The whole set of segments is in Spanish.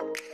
you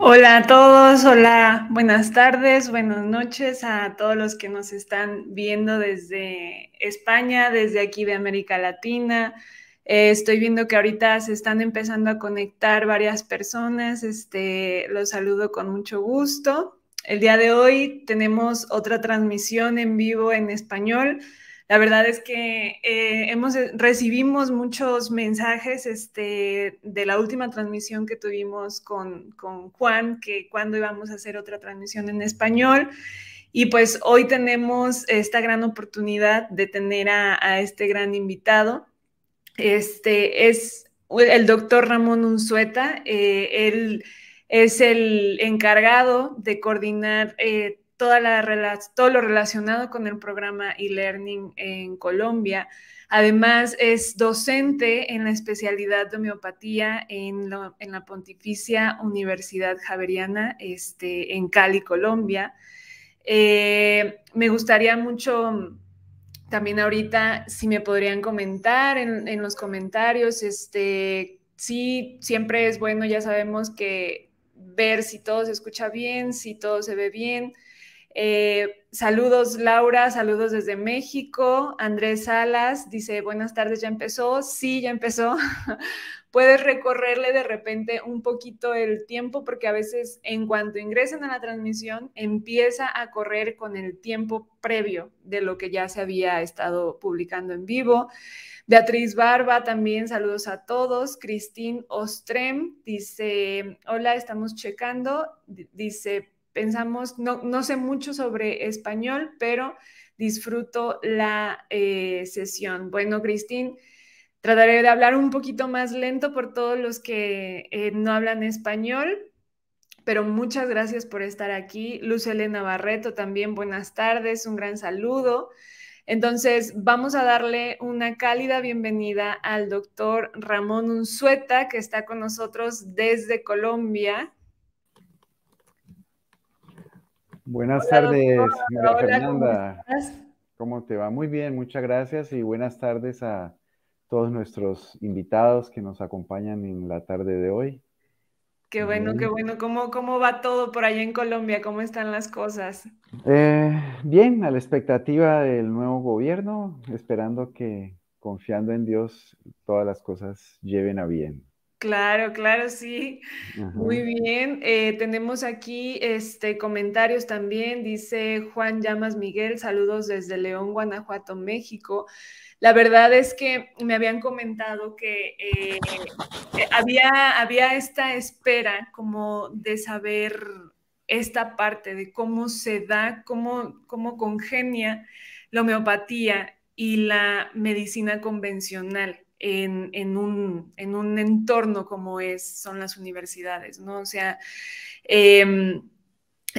Hola a todos, hola, buenas tardes, buenas noches a todos los que nos están viendo desde España, desde aquí de América Latina. Eh, estoy viendo que ahorita se están empezando a conectar varias personas, este, los saludo con mucho gusto. El día de hoy tenemos otra transmisión en vivo en español la verdad es que eh, hemos, eh, recibimos muchos mensajes este, de la última transmisión que tuvimos con, Juan, que cuando íbamos a hacer otra transmisión en español. Y pues hoy tenemos esta gran oportunidad de tener a, este gran invitado. Este es el doctor Ramón Unzueta. Eh, él es el encargado de coordinar todo lo relacionado con el programa e-learning en Colombia. Además, es docente en la especialidad de homeopatía en, la Pontificia Universidad Javeriana este, en Cali, Colombia. Eh, me gustaría mucho también ahorita si me podrían comentar en, los comentarios, este, sí, siempre es bueno, ya sabemos que ver si todo se escucha bien, si todo se ve bien eh, saludos Laura, saludos desde México. Andrés Salas dice, buenas tardes, ¿ya empezó? Sí, ya empezó. Puedes recorrerle de repente un poquito el tiempo porque a veces en cuanto ingresan a la transmisión empieza a correr con el tiempo previo de lo que ya se había estado publicando en vivo. Beatriz Barba también, saludos a todos. Cristín Ostrem dice, hola, estamos checando. dice, pensamos, no, sé mucho sobre español, pero disfruto la eh, sesión. Bueno, Cristín, trataré de hablar un poquito más lento por todos los que eh, no hablan español, pero muchas gracias por estar aquí. Luz Elena Barreto también, buenas tardes, un gran saludo. Entonces, vamos a darle una cálida bienvenida al doctor Ramón Unzueta, que está con nosotros desde Colombia. Buenas tardes, Fernanda. ¿cómo, te va? Muy bien, muchas gracias y buenas tardes a todos nuestros invitados que nos acompañan en la tarde de hoy. Qué bueno, qué bueno. ¿Cómo, ¿Cómo va todo por allá en Colombia? ¿Cómo están las cosas? Eh, bien, a la expectativa del nuevo gobierno, esperando que, confiando en Dios, todas las cosas lleven a bien. Claro, claro, sí. Muy bien. Eh, tenemos aquí este, comentarios también. Dice Juan Llamas Miguel, saludos desde León, Guanajuato, México. La verdad es que me habían comentado eh, que había, había esta espera como de saber esta parte de cómo se da, cómo, cómo congenia la homeopatía y la medicina convencional en, un, entorno como es, son las universidades, ¿no? O sea, em,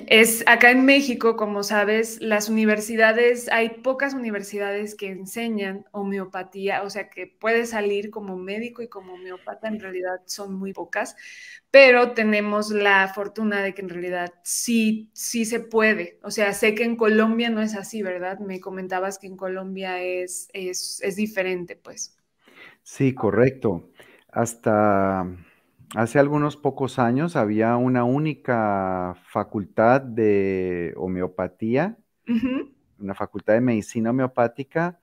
es acá en México, como sabes, las universidades, hay pocas universidades que enseñan homeopatía, o sea que puede salir como médico y como homeopata, en realidad son muy pocas, pero tenemos la fortuna de que en realidad sí, sí se puede. O sea, sé que en Colombia no es así, ¿verdad? Me comentabas que en Colombia es diferente, pues. Sí, correcto. Hasta hace algunos pocos años había una única facultad de homeopatía, una facultad de medicina homeopática,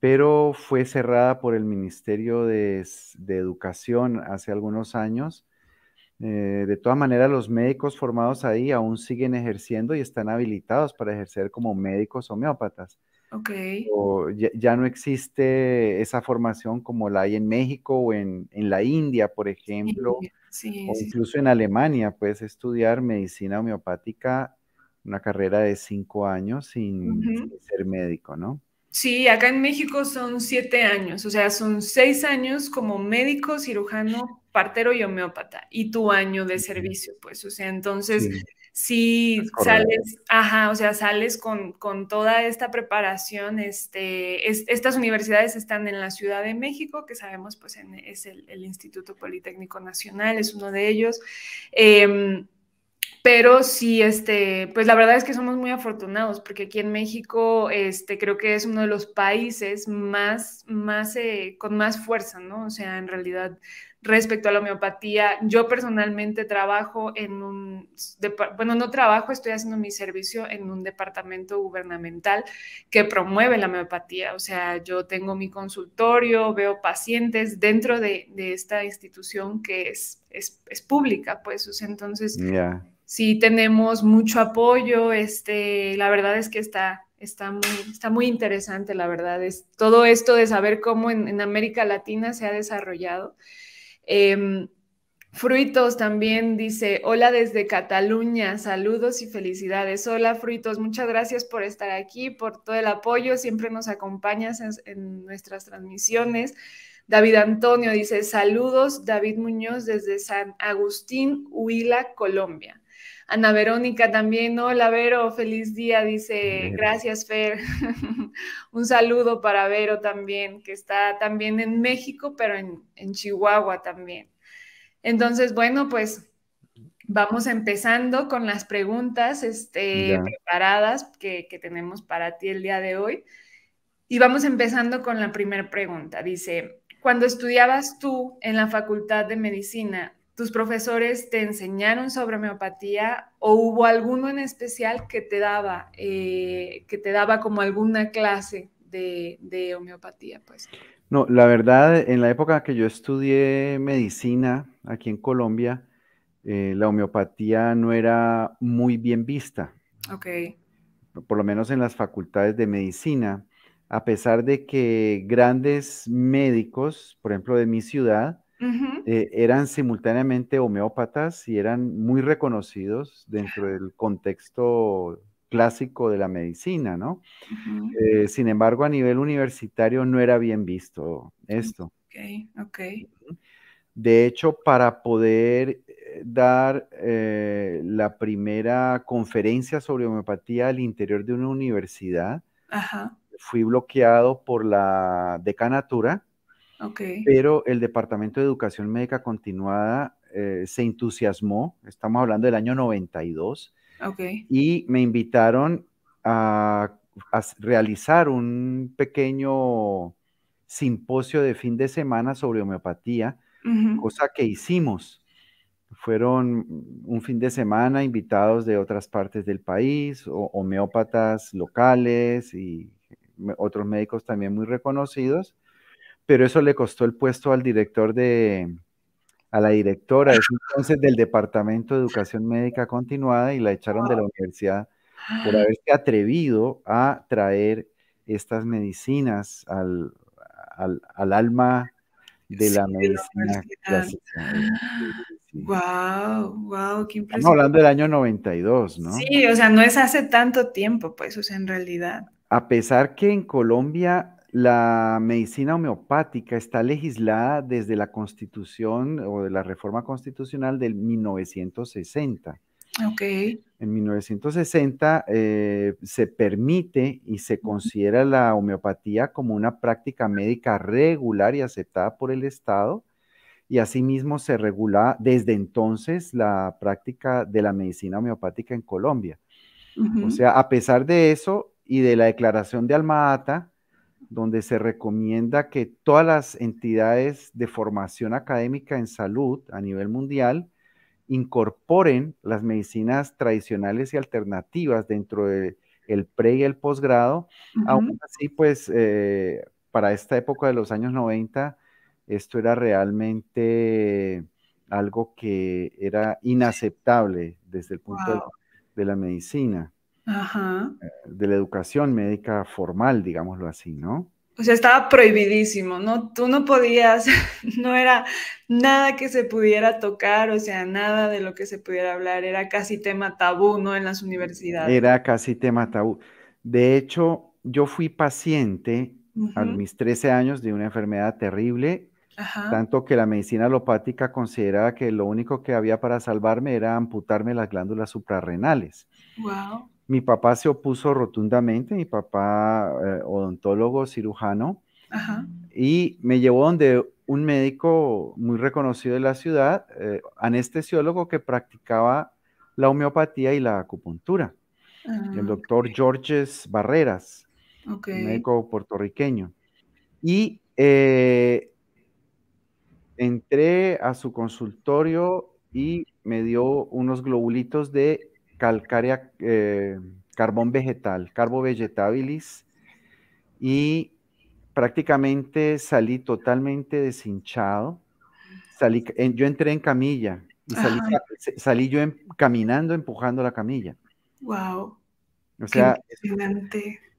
pero fue cerrada por el Ministerio de, Educación hace algunos años. Eh, de todas maneras, los médicos formados ahí aún siguen ejerciendo y están habilitados para ejercer como médicos homeópatas. Okay. O ya, no existe esa formación como la hay en México o en, la India, por ejemplo, o incluso en Alemania. Puedes estudiar medicina homeopática, una carrera de cinco años sin, sin ser médico, ¿no? Sí, acá en México son siete años, o sea, son seis años como médico, cirujano, partero y homeópata, y tu año de servicio, pues, o sea, entonces sí sales, ajá, o sea, sales con, toda esta preparación. Este, estas universidades están en la Ciudad de México, que sabemos, pues, es el, Instituto Politécnico Nacional, es uno de ellos. Em, pero sí, este, pues la verdad es que somos muy afortunados porque aquí en México, este, creo que es uno de los países más, más, eh, con más fuerza, ¿no? O sea, en realidad Respecto a la homeopatía, yo personalmente trabajo en un, bueno, no trabajo, estoy haciendo mi servicio en un departamento gubernamental que promueve la homeopatía. O sea, yo tengo mi consultorio, veo pacientes dentro de, esta institución que es, es, pública, pues, entonces... Sí, tenemos mucho apoyo, este, la verdad es que está, Está muy, está muy, interesante, la verdad, es todo esto de saber cómo en América Latina se ha desarrollado Em, Fruitos también dice, hola desde Cataluña, saludos y felicidades. Hola Fruitos, muchas gracias por estar aquí, por todo el apoyo, siempre nos acompañas en nuestras transmisiones. David Antonio dice, saludos David Muñoz desde San Agustín, Huila, Colombia. Ana Verónica también, hola Vero, feliz día, dice, gracias Fer. Un saludo para Vero también, que está también en México, pero en, Chihuahua también. Entonces, bueno, pues vamos empezando con las preguntas este, preparadas que, que, tenemos para ti el día de hoy. Y vamos empezando con la primera pregunta. Dice, cuando estudiabas tú en la Facultad de Medicina, tus profesores te enseñaron sobre homeopatía o hubo alguno en especial que te daba, eh, que te daba como alguna clase de, homeopatía, pues. No, la verdad, en la época que yo estudié medicina aquí en Colombia, eh, la homeopatía no era muy bien vista. Ok. Por lo menos en las facultades de medicina, a pesar de que grandes médicos, por ejemplo, de mi ciudad, eh, eran simultáneamente homeópatas y eran muy reconocidos dentro del contexto clásico de la medicina, ¿no? Eh, sin embargo, a nivel universitario no era bien visto mm, esto. Ok, ok. De hecho, para poder eh, dar la primera conferencia sobre homeopatía al interior de una universidad, fui bloqueado por la decanatura pero el Departamento de Educación Médica Continuada eh, se entusiasmó, estamos hablando del año 92, okay. y me invitaron a, realizar un pequeño simposio de fin de semana sobre homeopatía, cosa que hicimos. Fueron un fin de semana invitados de otras partes del país, homeópatas locales y otros médicos también muy reconocidos pero eso le costó el puesto al director de, a la directora entonces del Departamento de Educación Médica Continuada y la echaron de la universidad por haberse atrevido a traer estas medicinas al, alma de la medicina clásica. Wow, wow, qué impresionante. Estamos hablando del año 92, ¿no? Sí, o sea, no es hace tanto tiempo, pues, en realidad. A pesar que en Colombia la medicina homeopática está legislada desde la Constitución o de la reforma constitucional del 1960. Okay. En 1960 eh, se permite y se considera la homeopatía como una práctica médica regular y aceptada por el Estado y asimismo se regula desde entonces la práctica de la medicina homeopática en Colombia. O sea, a pesar de eso y de la declaración de Alma donde se recomienda que todas las entidades de formación académica en salud a nivel mundial incorporen las medicinas tradicionales y alternativas dentro del pre y el posgrado. Aún así, pues eh, para esta época de los años 90, esto era realmente algo que era inaceptable desde el punto de, de la medicina. Ajá. Eh, de la educación médica formal, digámoslo así, ¿no? O sea, estaba prohibidísimo, ¿no? Tú no podías, no era nada que se pudiera tocar, o sea, nada de lo que se pudiera hablar, era casi tema tabú, ¿no? En las universidades. Era casi tema tabú. De hecho, yo fui paciente a mis 13 años de una enfermedad terrible, tanto que la medicina alopática consideraba que lo único que había para salvarme era amputarme las glándulas suprarrenales. Wow. Mi papá se opuso rotundamente, mi papá eh, odontólogo, cirujano, y me llevó donde un médico muy reconocido de la ciudad, eh, anestesiólogo que practicaba la homeopatía y la acupuntura, ah, el doctor Georges Barreras, médico puertorriqueño. Y eh, entré a su consultorio y me dio unos globulitos de calcárea, eh, carbón vegetal, carbo vegetabilis, y prácticamente salí totalmente deshinchado. Salí, yo entré en camilla y salí, yo em, caminando, empujando la camilla. ¡Wow! O sea,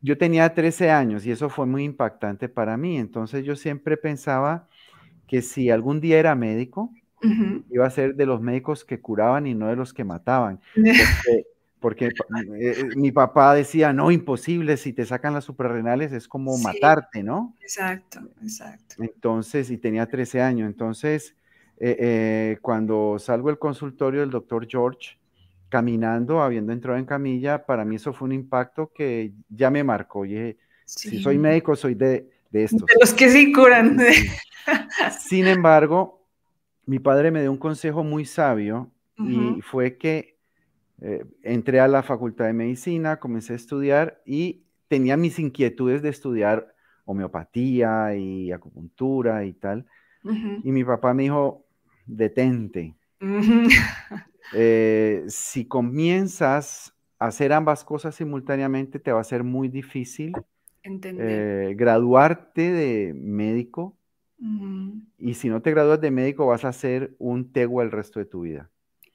yo tenía 13 años y eso fue muy impactante para mí. Entonces yo siempre pensaba que si algún día era médico, iba a ser de los médicos que curaban y no de los que mataban. Porque, eh, eh, mi papá decía, no, imposible, si te sacan las suprarrenales es como matarte, ¿no? Exacto, exacto. Entonces, y tenía 13 años, entonces, eh, cuando salgo del consultorio del doctor George, caminando, habiendo entrado en camilla, para mí eso fue un impacto que ya me marcó. Y dije, si soy médico, soy de, de estos. De los que sí curan. Sin embargo, mi padre me dio un consejo muy sabio y fue que eh, entré a la facultad de medicina, comencé a estudiar y tenía mis inquietudes de estudiar homeopatía y acupuntura y tal. Y mi papá me dijo, detente. Eh, si comienzas a hacer ambas cosas simultáneamente, te va a ser muy difícil eh, graduarte de médico y si no te gradúas de médico, vas a ser un tegua el resto de tu vida.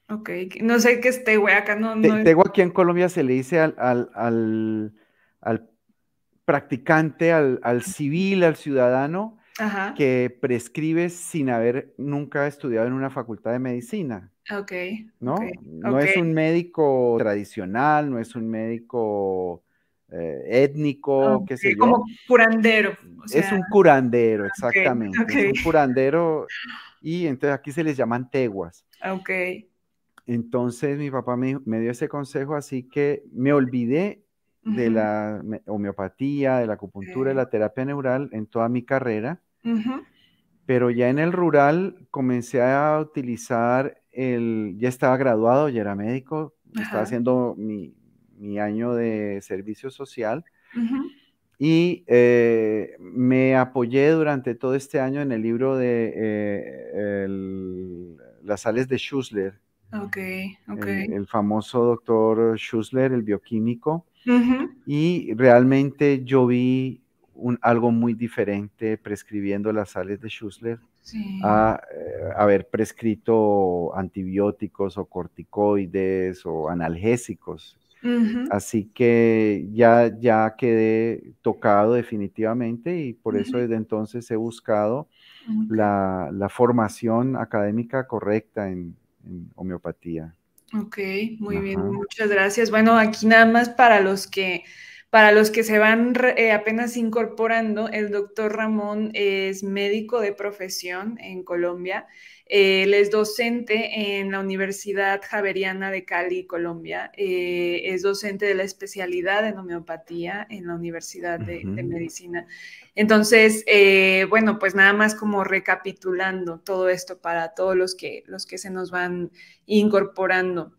Ok, no sé qué es tegua acá, no. tegua aquí en Colombia se le dice al, practicante, al, civil, al ciudadano, que prescribe sin haber nunca estudiado en una facultad de medicina. Ok. ¿No? no es un médico tradicional, no es un médico eh, étnico, que qué sé yo. Como curandero. es un curandero, exactamente. Es un curandero y entonces aquí se les llaman teguas. Ok. Entonces mi papá me, dio ese consejo, así que me olvidé de la homeopatía, de la acupuntura, de la terapia neural en toda mi carrera. Pero ya en el rural comencé a utilizar el, ya estaba graduado, ya era médico, estaba haciendo mi, mi año de servicio social. Y eh, me apoyé durante todo este año en el libro de eh, Las sales de Schussler. El, famoso doctor Schussler, el bioquímico. Y realmente yo vi algo muy diferente prescribiendo las sales de Schussler a eh, haber prescrito antibióticos o corticoides o analgésicos. Así que ya, ya quedé tocado definitivamente y por eso desde entonces he buscado ah, la, formación académica correcta en, homeopatía. Ok, muy bien, muchas gracias. Bueno, aquí nada más para los que para los que se van eh, apenas incorporando, el doctor Ramón es médico de profesión en Colombia. Él es docente en la Universidad Javeriana de Cali, Colombia. Eh, es docente de la especialidad en homeopatía en la Universidad de, Medicina. Entonces, eh, bueno, pues nada más como recapitulando todo esto para todos los que, los que se nos van incorporando.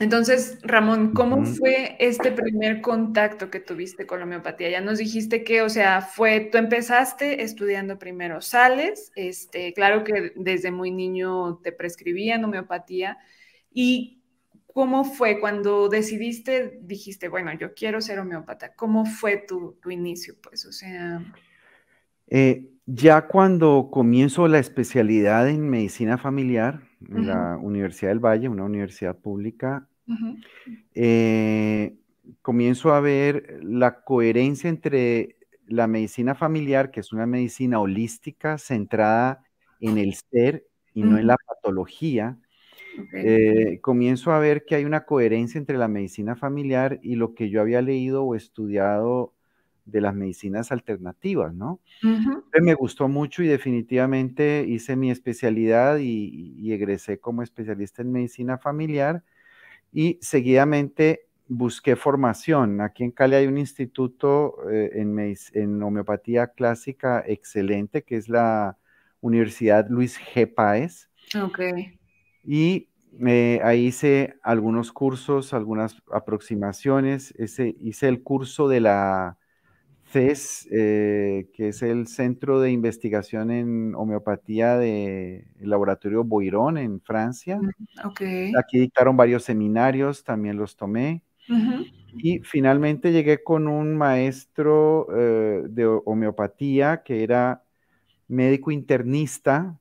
Entonces, Ramón, ¿cómo fue este primer contacto que tuviste con la homeopatía? Ya nos dijiste que, o sea, fue, tú empezaste estudiando primero sales, este, claro que desde muy niño te prescribían homeopatía, y ¿cómo fue cuando decidiste, dijiste, bueno, yo quiero ser homeópata? ¿Cómo fue tu, tu inicio? Pues, o sea... Eh, ya cuando comienzo la especialidad en medicina familiar, la Universidad del Valle, una universidad pública, eh, comienzo a ver la coherencia entre la medicina familiar, que es una medicina holística centrada en el ser y no en la patología. Eh, comienzo a ver que hay una coherencia entre la medicina familiar y lo que yo había leído o estudiado de las medicinas alternativas, ¿no? Me gustó mucho y definitivamente hice mi especialidad y, egresé como especialista en medicina familiar y seguidamente busqué formación. Aquí en Cali hay un instituto eh, en, homeopatía clásica excelente que es la Universidad Luis G. Páez. Okay. Y eh, ahí hice algunos cursos, algunas aproximaciones. Ese, hice el curso de la eh, que es el Centro de Investigación en Homeopatía del Laboratorio Boirón en Francia. Mm, Aquí dictaron varios seminarios, también los tomé. Y finalmente llegué con un maestro eh, de homeopatía que era médico internista,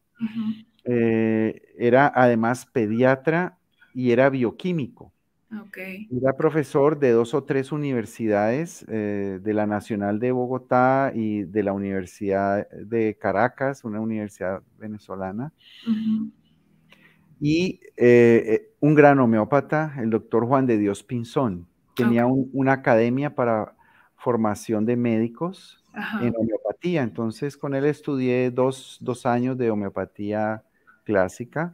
eh, era además pediatra y era bioquímico. Ah, Era profesor de dos o tres universidades, eh, de la Nacional de Bogotá y de la Universidad de Caracas, una universidad venezolana. Y eh, eh, un gran homeópata, el doctor Juan de Dios Pinzón. Tenía una academia para formación de médicos en homeopatía. Entonces, con él estudié dos, dos años de homeopatía clásica.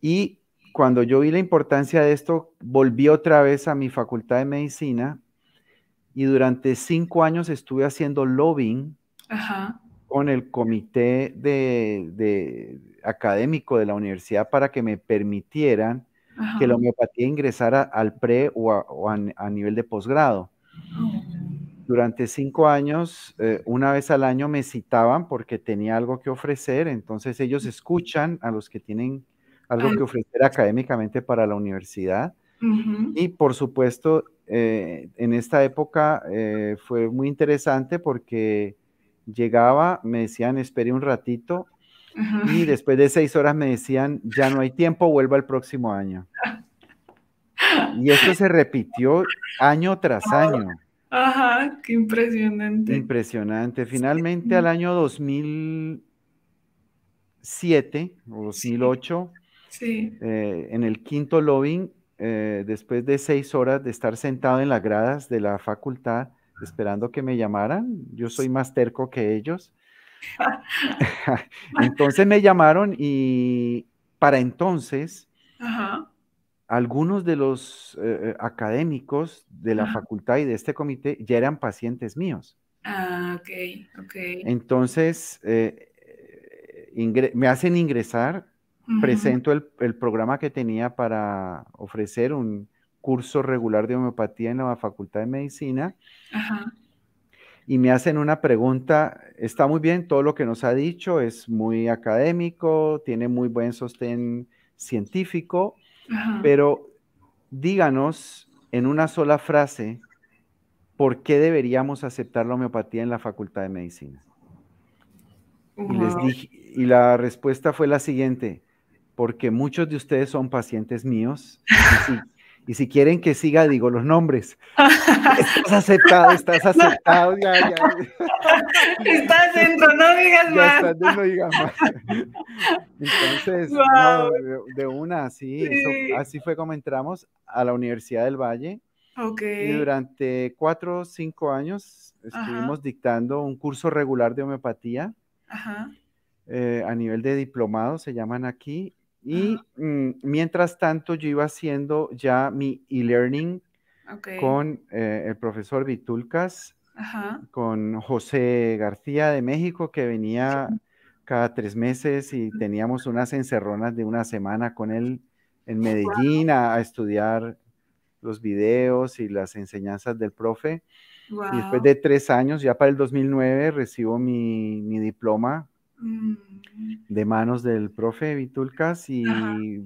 Y cuando yo vi la importancia de esto, volví otra vez a mi facultad de medicina y durante cinco años estuve haciendo lobbying con el comité de, académico de la universidad para que me permitieran que la homeopatía ingresara al pre o a, nivel de posgrado. Durante cinco años, eh, una vez al año me citaban porque tenía algo que ofrecer, entonces ellos escuchan a los que tienen algo que ofrecer académicamente para la universidad. Y por supuesto, eh, en esta época eh, fue muy interesante porque llegaba, me decían, espere un ratito, y después de seis horas me decían, ya no hay tiempo, vuelva el próximo año. Y esto se repitió año tras año. Ajá, qué impresionante. Impresionante. Finalmente al año 2007 o 2008 eh, en el quinto lobbying, eh, después de seis horas de estar sentado en las gradas de la facultad esperando que me llamaran, yo soy más terco que ellos. entonces me llamaron y para entonces algunos de los eh, académicos de la facultad y de este comité ya eran pacientes míos. Ah, ok, Entonces me hacen ingresar presento el, programa que tenía para ofrecer un curso regular de homeopatía en la Facultad de Medicina. y me hacen una pregunta, está muy bien todo lo que nos ha dicho, es muy académico, tiene muy buen sostén científico, pero díganos en una sola frase por qué deberíamos aceptar la homeopatía en la Facultad de Medicina. y la respuesta fue la siguiente, porque muchos de ustedes son pacientes míos. Y si, quieren que siga, digo los nombres. Estás aceptado, estás aceptado. Estás dentro, no digas más. estás dentro, no digas más. Entonces, de, una, sí, así fue como entramos a la Universidad del Valle. Y durante cuatro o cinco años estuvimos dictando un curso regular de homeopatía Ajá. Eh, a nivel de diplomado, se llaman aquí, y mm, mientras tanto, yo iba haciendo ya mi e-learning con eh, el profesor Vitulcas, con José García de México, que venía cada tres meses y teníamos unas encerronas de una semana con él en Medellín a, estudiar los videos y las enseñanzas del profe. Y después de tres años, ya para el 2009, recibo mi diploma Mm. de manos del profe Vitulcas y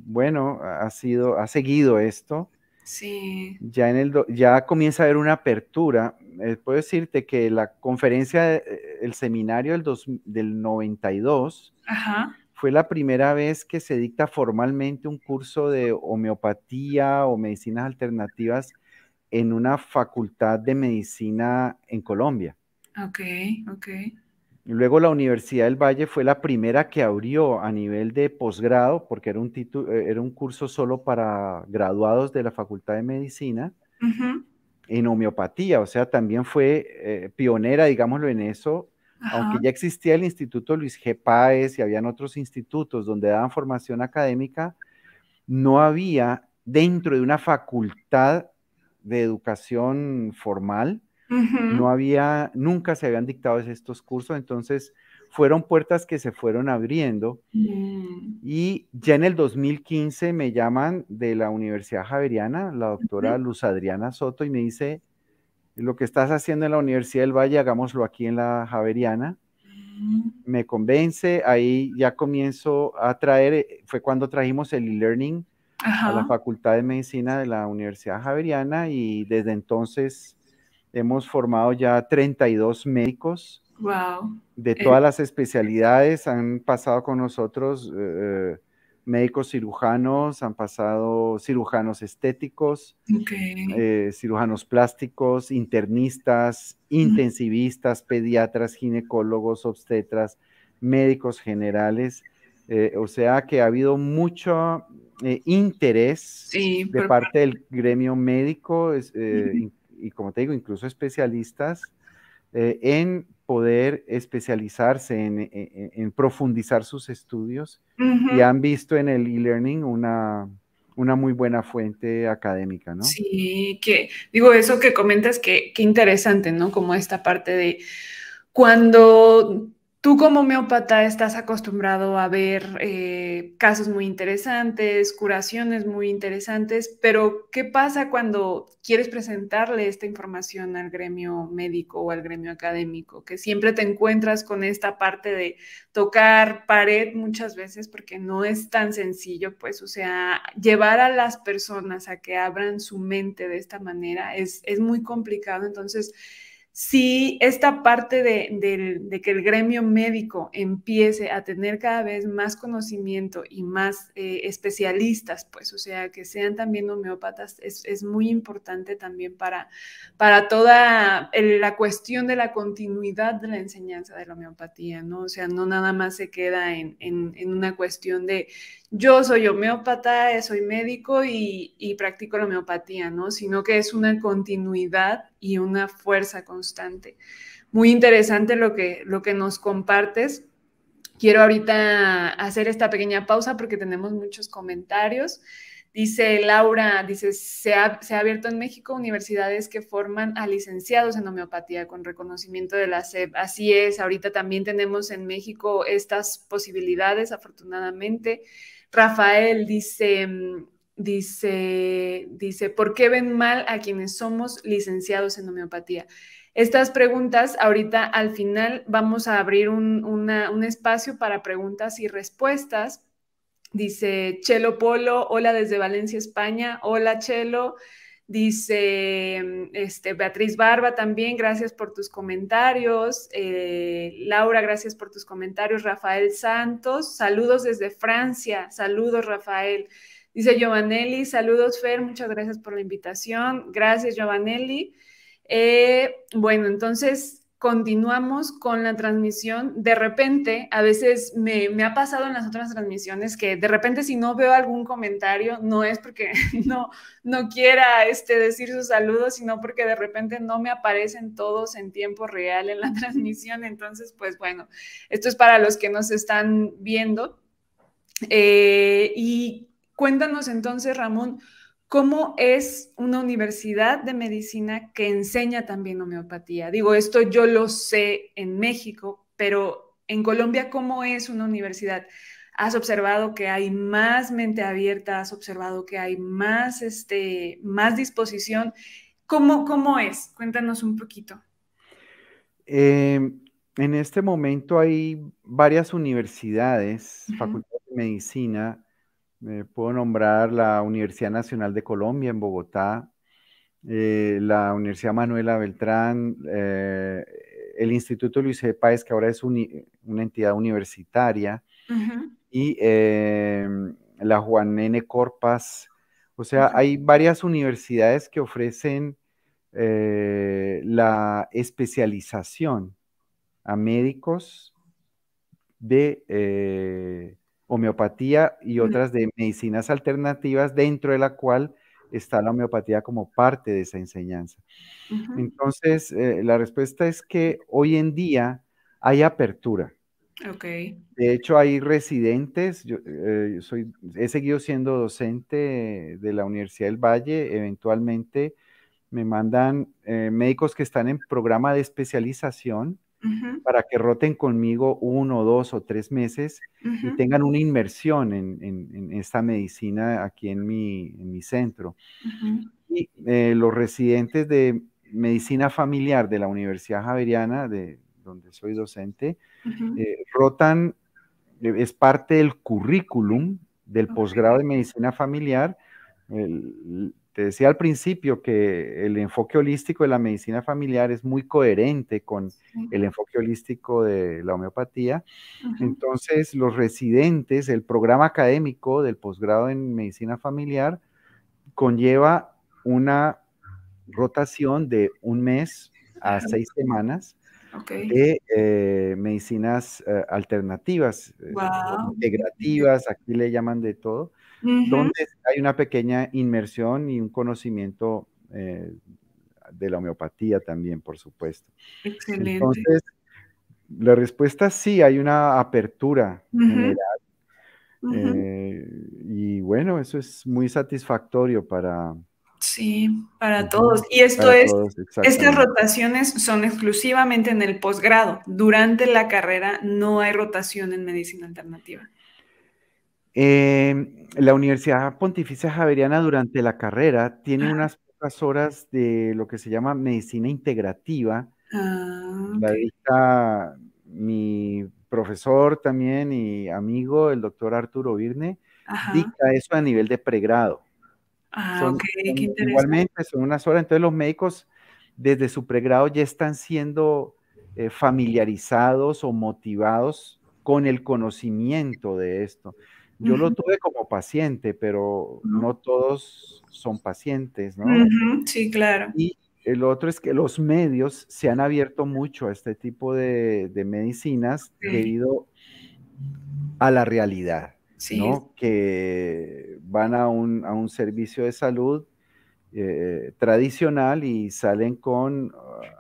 bueno, ha sido, ha seguido esto. Sí. Ya, en el, ya comienza a haber una apertura. Eh, puedo decirte que la conferencia, eh, el seminario del, del 92 fue la primera vez que se dicta formalmente un curso de homeopatía o medicinas alternativas en una facultad de medicina en Colombia. Ok, ok. Luego la Universidad del Valle fue la primera que abrió a nivel de posgrado, porque era un, eh, era un curso solo para graduados de la Facultad de Medicina, en homeopatía, o sea, también fue eh, pionera, digámoslo, en eso, aunque ya existía el Instituto Luis G. Páez y habían otros institutos donde daban formación académica, no había dentro de una facultad de educación formal no había, nunca se habían dictado estos cursos, entonces fueron puertas que se fueron abriendo. Mm. Y ya en el 2015 me llaman de la Universidad Javeriana, la doctora Luz Adriana Soto, y me dice, lo que estás haciendo en la Universidad del Valle, hagámoslo aquí en la Javeriana. Mm. Me convence, ahí ya comienzo a traer, eh, fue cuando trajimos el e-learning a la Facultad de Medicina de la Universidad Javeriana y desde entonces Hemos formado ya 32 médicos wow. de eh. todas las especialidades. Han pasado con nosotros eh, eh, médicos cirujanos, han pasado cirujanos estéticos, cirujanos plásticos, internistas, intensivistas, pediatras, ginecólogos, obstetras, médicos generales. o sea que ha habido mucho interés de parte del gremio médico, y como te digo, incluso especialistas eh, en poder especializarse, en, profundizar sus estudios y han visto en el e-learning una, una muy buena fuente académica, ¿no? Sí, que digo eso que comentas, que, que interesante, ¿no? Como esta parte de cuando Tú como homeópata estás acostumbrado a ver eh, casos muy interesantes, curaciones muy interesantes, pero ¿qué pasa cuando quieres presentarle esta información al gremio médico o al gremio académico? Que siempre te encuentras con esta parte de tocar pared muchas veces porque no es tan sencillo, pues, o sea, llevar a las personas a que abran su mente de esta manera es, es muy complicado. Entonces, si esta parte de, que el gremio médico empiece a tener cada vez más conocimiento y más eh, especialistas, pues, o sea, que sean también homeópatas, es, muy importante también para, para toda la cuestión de la continuidad de la enseñanza de la homeopatía, ¿no? O sea, no nada más se queda en una cuestión de yo soy homeópata, soy médico y, practico la homeopatía, ¿no? Sino que es una continuidad y una fuerza constante. Muy interesante lo que, lo que nos compartes. Quiero ahorita hacer esta pequeña pausa porque tenemos muchos comentarios. Dice Laura, dice, se ha, abierto en México universidades que forman a licenciados en homeopatía con reconocimiento de la SEP. Así es, ahorita también tenemos en México estas posibilidades, afortunadamente. Rafael dice, mm, dice, dice, ¿por qué ven mal a quienes somos licenciados en homeopatía? Estas preguntas, ahorita al final vamos a abrir un, un espacio para preguntas y respuestas. Dice Chelo Polo, hola desde Valencia, España. Hola Chelo. Dice mm, este, Beatriz Barba también, gracias por tus comentarios. Eh, Laura, gracias por tus comentarios. Rafael Santos, saludos desde Francia. Saludos, Rafael. Dice Giovanelli, saludos, Fer, muchas gracias por la invitación. Gracias, Giovanelli. Eh, bueno, entonces continuamos con la transmisión. De repente, a veces me, ha pasado en las otras transmisiones que de repente si no veo algún comentario, no es porque no, no quiera este, decir sus saludos, sino porque de repente no me aparecen todos en tiempo real en la transmisión. Entonces, pues bueno, esto es para los que nos están viendo. Eh, y cuéntanos entonces, Ramón, cómo es una universidad de medicina que enseña también homeopatía. Digo, esto yo lo sé en México, pero en Colombia, ¿cómo es una universidad? ¿Has observado que hay más mente abierta? ¿Has observado que hay más, este, más disposición? ¿Cómo, ¿Cómo es? Cuéntanos un poquito. Em, en este momento hay varias universidades, facultades de medicina, eh, puedo nombrar la Universidad Nacional de Colombia en Bogotá, eh, la Universidad Manuela Beltrán, eh, el Instituto Luis de Páez, que ahora es una entidad universitaria, y la Juan N. Corpas. O sea, hay varias universidades que ofrecen la especialización a médicos de homeopatía y otras de medicinas alternativas, dentro de la cual está la homeopatía como parte de esa enseñanza. Entonces, eh, la respuesta es que hoy en día hay apertura. Okay. De hecho, hay residentes, eh, soy, he seguido siendo docente de la Universidad del Valle, eventualmente me mandan eh, médicos que están en programa de especialización para que roten conmigo uno, dos o tres meses y tengan una inmersión en, esta medicina aquí en mi, centro. Y eh, los residentes de medicina familiar de la Universidad Javeriana, de donde soy docente, eh, rotan, eh, es parte del currículum del posgrado de medicina familiar. El, te decía al principio que el enfoque holístico de la medicina familiar es muy coherente con el enfoque holístico de la homeopatía. Entonces, los residentes, el programa académico del posgrado en medicina familiar conlleva una rotación de un mes a seis semanas de eh, medicinas eh, alternativas, eh, integrativas, aquí le llaman de todo donde hay una pequeña inmersión y un conocimiento eh, de la homeopatía también, por supuesto. Excelente. Entonces, la respuesta sí, hay una apertura eh, y bueno, eso es muy satisfactorio para... Sí, para todos. Y esto es, estas rotaciones son exclusivamente en el posgrado. Durante la carrera no hay rotación en medicina alternativa. Em, la Universidad Pontificia Javeriana durante la carrera tiene unas pocas horas de lo que se llama medicina integrativa. Ah, mi profesor también y amigo, el doctor Arturo Virne, dicta eso a nivel de pregrado. Ah, igualmente son unas horas, entonces los médicos desde su pregrado ya están siendo eh, familiarizados o motivados con el conocimiento de esto. Yo lo tuve como paciente, pero no todos son pacientes, ¿no? Sí, claro. Y el otro es que los medios se han abierto mucho a este tipo de, medicinas debido a la realidad, sí. ¿no? Que van a un, a un servicio de salud eh, tradicional y salen con uh,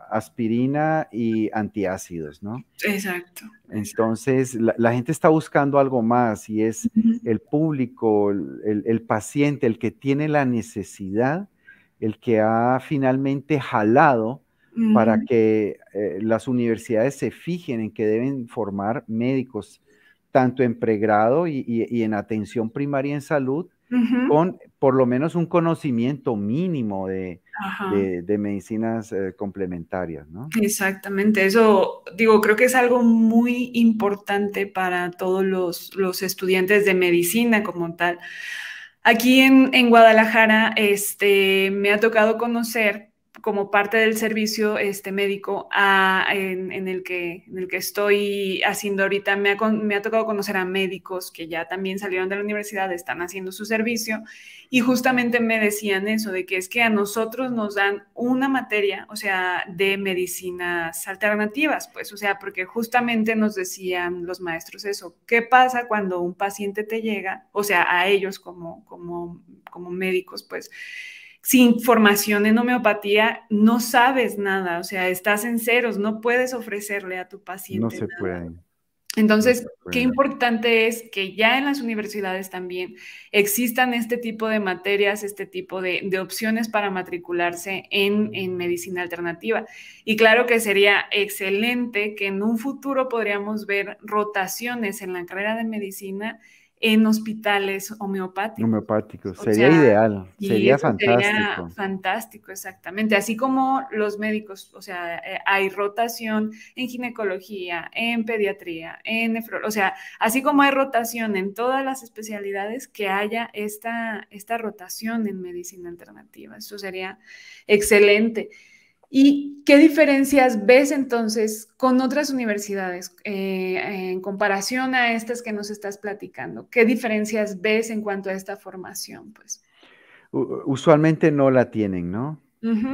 aspirina y antiácidos, ¿no? Exacto. Entonces, la, gente está buscando algo más y es el público, el, paciente, el que tiene la necesidad, el que ha finalmente jalado para que eh, las universidades se fijen en que deben formar médicos tanto en pregrado y en atención primaria en salud, con por lo menos un conocimiento mínimo de, medicinas eh, complementarias, ¿no? Exactamente, eso digo, creo que es algo muy importante para todos los, estudiantes de medicina como tal. Aquí en, en Guadalajara este, me ha tocado conocer como parte del servicio este, médico en, el que, en el que estoy haciendo ahorita, me ha, tocado conocer a médicos que ya también salieron de la universidad, están haciendo su servicio y justamente me decían eso, de que es que a nosotros nos dan una materia, o sea, de medicinas alternativas, pues, o sea, porque justamente nos decían los maestros eso, ¿qué pasa cuando un paciente te llega, o sea, a ellos como, como, como médicos, pues, sin formación en homeopatía no sabes nada, o sea, estás en ceros, no puedes ofrecerle a tu paciente. No se puede. Entonces, qué importante es que ya en las universidades también existan este tipo de materias, este tipo de, de opciones para matricularse en, en, medicina alternativa. Y claro que sería excelente que en un futuro podríamos ver rotaciones en la carrera de medicina en hospitales homeopáticos. Homeopáticos, sería ideal, sería fantástico. Sería fantástico, exactamente. Así como los médicos, o sea, eh, hay rotación en ginecología, en pediatría, en nefrología, o sea, así como hay rotación en todas las especialidades, que haya esta, esta rotación en medicina alternativa. Eso sería excelente. ¿Y qué diferencias ves entonces con otras universidades eh, en comparación a estas que nos estás platicando? ¿Qué diferencias ves en cuanto a esta formación? Pues? Usualmente no la tienen, ¿no?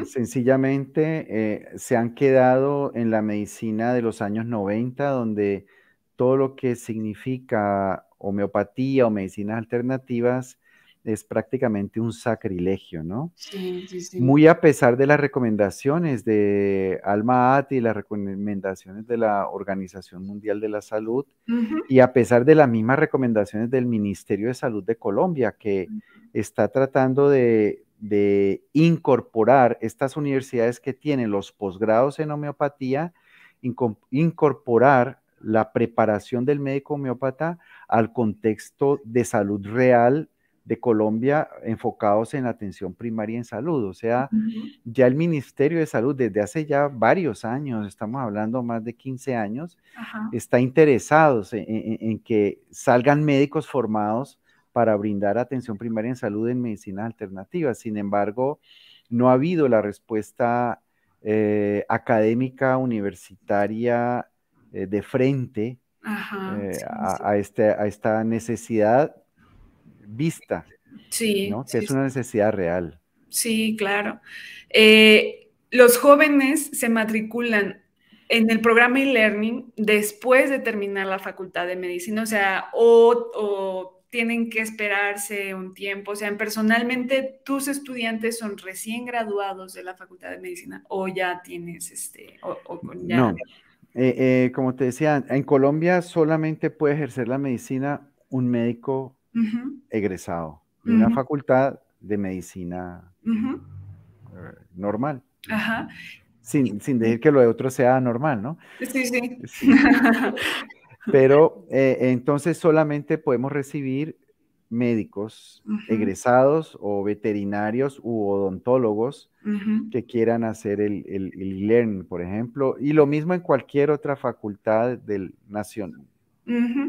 Sencillamente eh, se han quedado en la medicina de los años 90, donde todo lo que significa homeopatía o medicinas alternativas es prácticamente un sacrilegio, ¿no? Sí, sí, sí. Muy a pesar de las recomendaciones de Alma y las recomendaciones de la Organización Mundial de la Salud y a pesar de las mismas recomendaciones del Ministerio de Salud de Colombia, que está tratando de, incorporar estas universidades que tienen los posgrados en homeopatía, incorporar la preparación del médico homeópata al contexto de salud real de Colombia enfocados en atención primaria en salud. O sea, ya el Ministerio de Salud desde hace ya varios años, estamos hablando más de 15 años, está interesados en, que salgan médicos formados para brindar atención primaria en salud en medicina alternativa. Sin embargo, no ha habido la respuesta eh, académica, universitaria, eh, de frente. Eh, a, este, a esta necesidad vista, sí, que es una necesidad real. Sí, claro. Eh, los jóvenes se matriculan en el programa e-learning después de terminar la facultad de medicina, o sea, o, tienen que esperarse un tiempo, o sea, personalmente tus estudiantes son recién graduados de la facultad de medicina o ya tienes este, o, ya... No. Eh, eh, como te decía, en Colombia solamente puede ejercer la medicina un médico egresado de una facultad de medicina eh, normal. Sin, decir que lo de otro sea normal, ¿no? Sí, sí. Pero eh, entonces solamente podemos recibir médicos egresados o veterinarios u odontólogos que quieran hacer el, el, el, por ejemplo, y lo mismo en cualquier otra facultad del nación,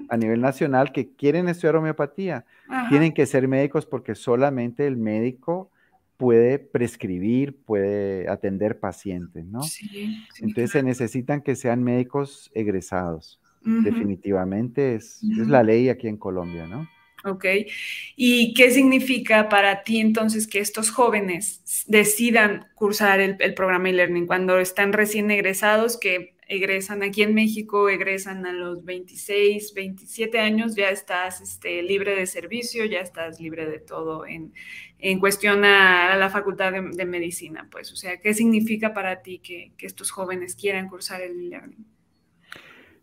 a nivel nacional que quieren estudiar homeopatía. Tienen que ser médicos porque solamente el médico puede prescribir, puede atender pacientes, ¿no? Sí, Entonces se necesitan que sean médicos egresados. Definitivamente es, la ley aquí en Colombia, ¿no? Ok. ¿Y qué significa para ti entonces que estos jóvenes decidan cursar el, el programa e-learning cuando están recién egresados, que egresan aquí en México, egresan a los 26, 27 años, ya estás este, libre de servicio, ya estás libre de todo en, en cuestión a, la facultad de, medicina, pues, o sea, ¿qué significa para ti que, que estos jóvenes quieran cursar el e-learning?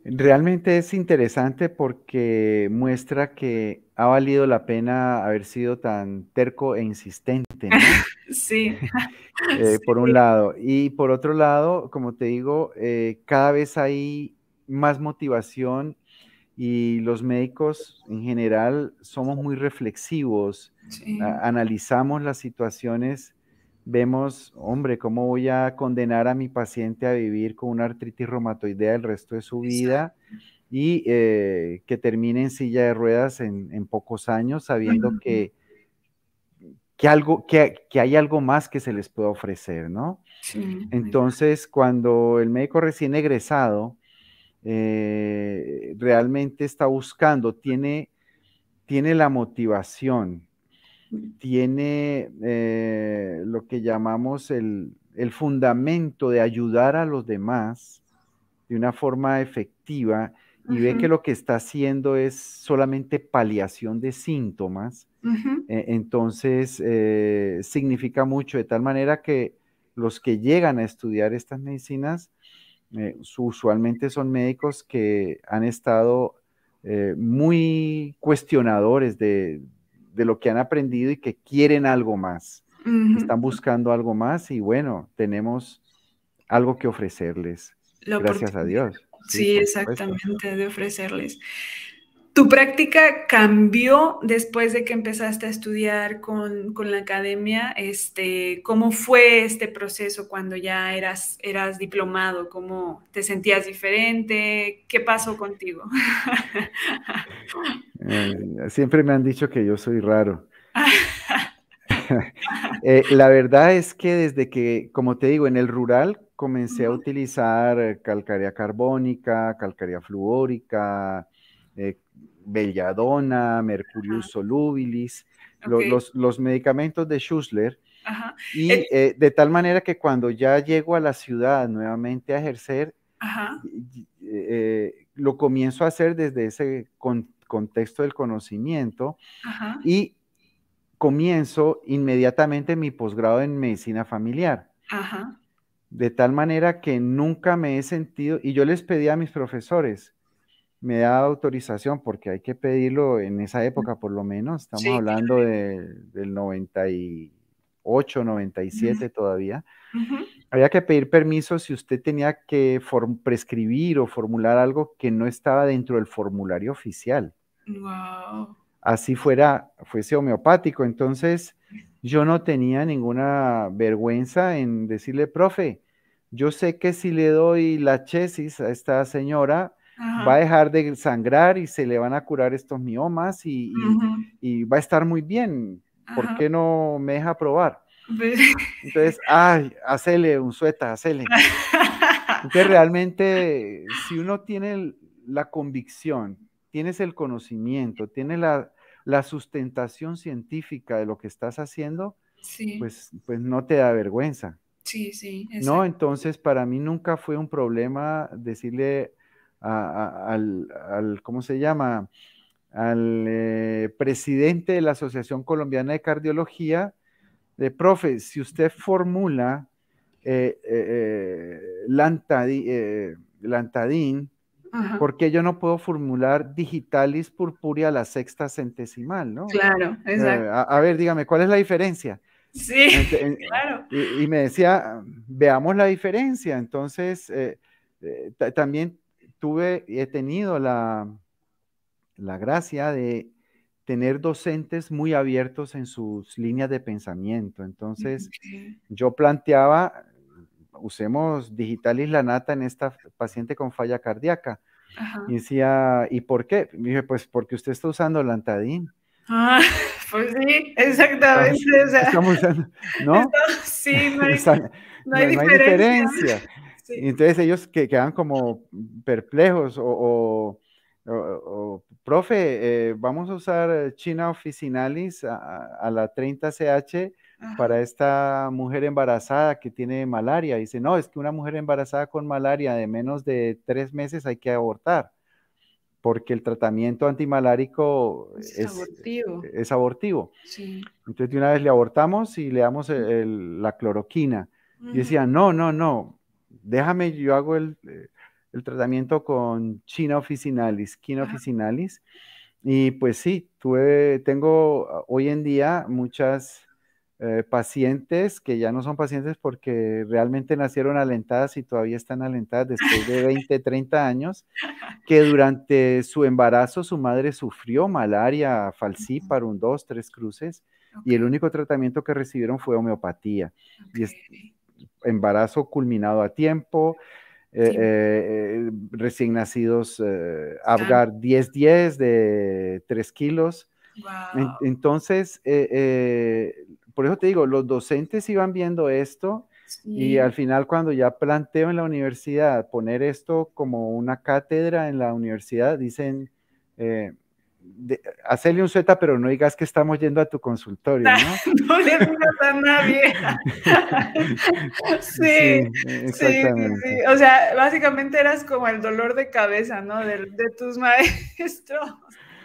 Realmente es interesante porque muestra que ha valido la pena haber sido tan terco e insistente. sí. Eh, por un lado. Y por otro lado, como te digo, eh, cada vez hay más motivación y los médicos en general somos muy reflexivos, analizamos las situaciones vemos, hombre, ¿cómo voy a condenar a mi paciente a vivir con una artritis reumatoidea el resto de su vida y eh, que termine en silla de ruedas en, pocos años sabiendo que, que, algo, hay algo más que se les puede ofrecer, ¿no? Entonces, cuando el médico recién egresado eh, realmente está buscando, tiene, tiene la motivación tiene eh, lo que llamamos el, fundamento de ayudar a los demás de una forma efectiva y ve que lo que está haciendo es solamente paliación de síntomas, e, entonces eh, significa mucho, de tal manera que los que llegan a estudiar estas medicinas eh, usualmente son médicos que han estado muy cuestionadores de, de lo que han aprendido y que quieren algo más. Están buscando algo más y bueno, tenemos algo que ofrecerles. gracias a Dios. Sí, exactamente, de ofrecerles. ¿Tu práctica cambió después de que empezaste a estudiar con, la academia? Este, ¿Cómo fue este proceso cuando ya eras, eras diplomado? ¿Cómo te sentías diferente? ¿Qué pasó contigo? Eh, siempre me han dicho que yo soy raro. Eh, la verdad es que desde que, como te digo, en el rural comencé a utilizar calcárea carbónica, calcaría fluórica, eh, belladona, mercurius solubilis, los, medicamentos de Schussler. Y eh, eh, de tal manera que cuando ya llego a la ciudad nuevamente a ejercer, eh, lo comienzo a hacer desde ese contexto del conocimiento y comienzo inmediatamente mi posgrado en medicina familiar. De tal manera que nunca me he sentido, y yo les pedí a mis profesores, me da autorización, porque hay que pedirlo en esa época por lo menos, estamos hablando del 98, 97 todavía, había que pedir permiso si usted tenía que prescribir o formular algo que no estaba dentro del formulario oficial. Así fuera, fuese homeopático, entonces yo no tenía ninguna vergüenza en decirle, profe, yo sé que si le doy la chesis a esta señora, va a dejar de sangrar y se le van a curar estos miomas y, va a estar muy bien. ¿Por qué no me deja probar? Entonces, ay, hacele un sueta, hacele. Entonces, realmente, si uno tiene la convicción, tienes el conocimiento, tienes la, sustentación científica de lo que estás haciendo, pues, pues no te da vergüenza. Sí, sí. No, entonces para mí nunca fue un problema decirle al, ¿cómo se llama? Al eh, presidente de la Asociación Colombiana de Cardiología, de profe, si usted formula eh, eh, lantadín, porque yo no puedo formular digitalis purpúrea la sexta centesimal, ¿no? Claro, exacto. A, ver, dígame, ¿cuál es la diferencia? Sí, claro. y, me decía, veamos la diferencia. Entonces, también tuve, he tenido la, la gracia de tener docentes muy abiertos en sus líneas de pensamiento. Entonces, yo planteaba, usemos digitalis la nata en esta paciente con falla cardíaca. Y decía, ¿y por qué? dije, pues porque usted está usando lantadín. Ah, pues sí, exactamente. ¿no? sí, no hay, no no diferencia entonces ellos que, quedan como perplejos o, profe, eh, vamos a usar China Oficinalis a, la 30CH para esta mujer embarazada que tiene malaria. Dice, no, es que una mujer embarazada con malaria de menos de tres meses hay que abortar porque el tratamiento antimalárico es, abortivo. Entonces, de una vez le abortamos y le damos la cloroquina. Y decían, no, no, no, déjame, yo hago eh, el, tratamiento con China officinalis, China officinalis. Y pues sí, tuve, tengo ah, hoy en día muchas eh, pacientes que ya no son pacientes porque realmente nacieron alentadas y todavía están alentadas después de 20, 30 años, que durante su embarazo su madre sufrió malaria, falciparum, dos, tres cruces, y el único tratamiento que recibieron fue homeopatía. Y embarazo culminado a tiempo, eh, eh, eh, recién nacidos eh, Abgar ah. 10-10 de 3 kilos. entonces, por eso te digo, los docentes iban viendo esto y al final cuando ya planteo en la universidad poner esto como una cátedra en la universidad, dicen, Hacele hacerle un sueta pero no digas que estamos yendo a tu consultorio, ¿no? no le digas a nadie. sí, sí, sí, O sea, básicamente eras como el dolor de cabeza, ¿no? De, de tus maestros.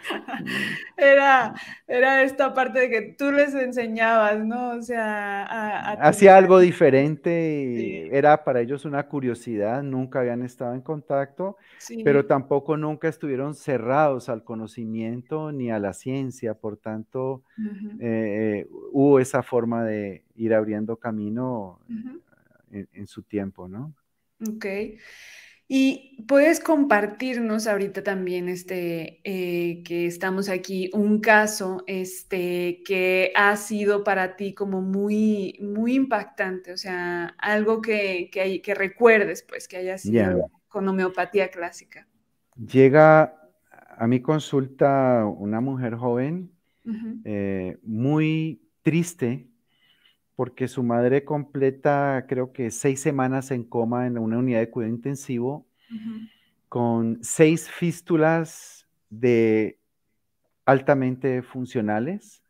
era, era esta parte de que tú les enseñabas, ¿no? O sea, hacía algo diferente era para ellos una curiosidad, nunca habían estado en contacto, pero tampoco nunca estuvieron cerrados al conocimiento ni a la ciencia, por tanto, eh, eh, hubo esa forma de ir abriendo camino en, su tiempo, ¿no? Ok. Y puedes compartirnos ahorita también este, eh, que estamos aquí, un caso este, que ha sido para ti como muy, muy impactante, o sea, algo que, que recuerdes, pues, que haya sido con homeopatía clásica. Llega a mi consulta una mujer joven, eh, muy triste, porque su madre completa creo que seis semanas en coma en una unidad de cuidado intensivo con seis fístulas de altamente funcionales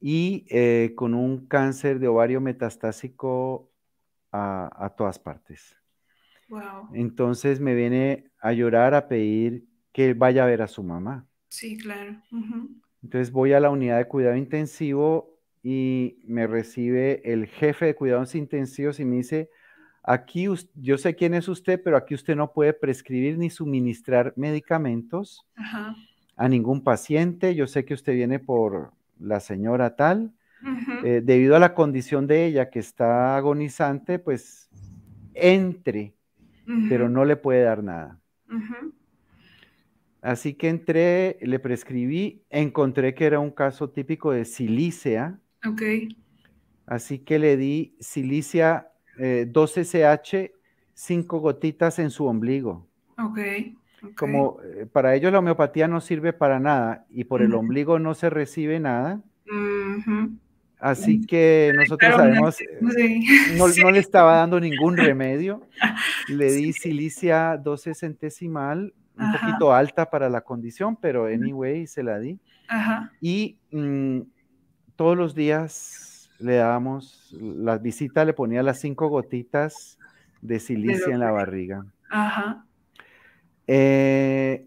y eh, con un cáncer de ovario metastásico a, todas partes. Wow. Entonces me viene a llorar a pedir que vaya a ver a su mamá. Sí, claro. Entonces voy a la unidad de cuidado intensivo y me recibe el jefe de cuidados intensivos y me dice, aquí yo sé quién es usted, pero aquí usted no puede prescribir ni suministrar medicamentos a ningún paciente. Yo sé que usted viene por la señora tal. Eh, debido a la condición de ella que está agonizante, pues entre, pero no le puede dar nada. Así que entré, le prescribí, encontré que era un caso típico de silicea, Ok. Así que le di silicia eh, ch cinco gotitas en su ombligo. Ok. okay. Como eh, para ellos la homeopatía no sirve para nada y por el ombligo no se recibe nada. Así que nosotros sabemos, eh, no, le estaba dando ningún remedio. Le di silicia 12 centesimal, un poquito alta para la condición, pero anyway, se la di. Ajá. Y mm, todos los días le dábamos, la visita le ponía las cinco gotitas de cilicia en la barriga. Ajá. Eh,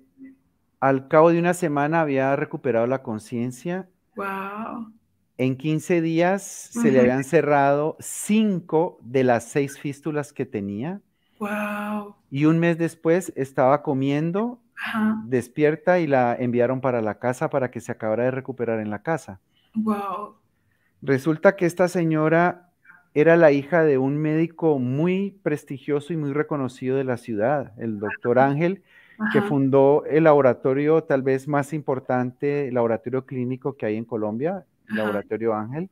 al cabo de una semana había recuperado la conciencia. Wow. En 15 días se le habían cerrado cinco de las seis fístulas que tenía. Wow. Y un mes después estaba comiendo, despierta y la enviaron para la casa para que se acabara de recuperar en la casa. Wow. Resulta que esta señora era la hija de un médico muy prestigioso y muy reconocido de la ciudad, el doctor Ángel, que fundó el laboratorio tal vez más importante, el laboratorio clínico que hay en Colombia, el laboratorio Ángel.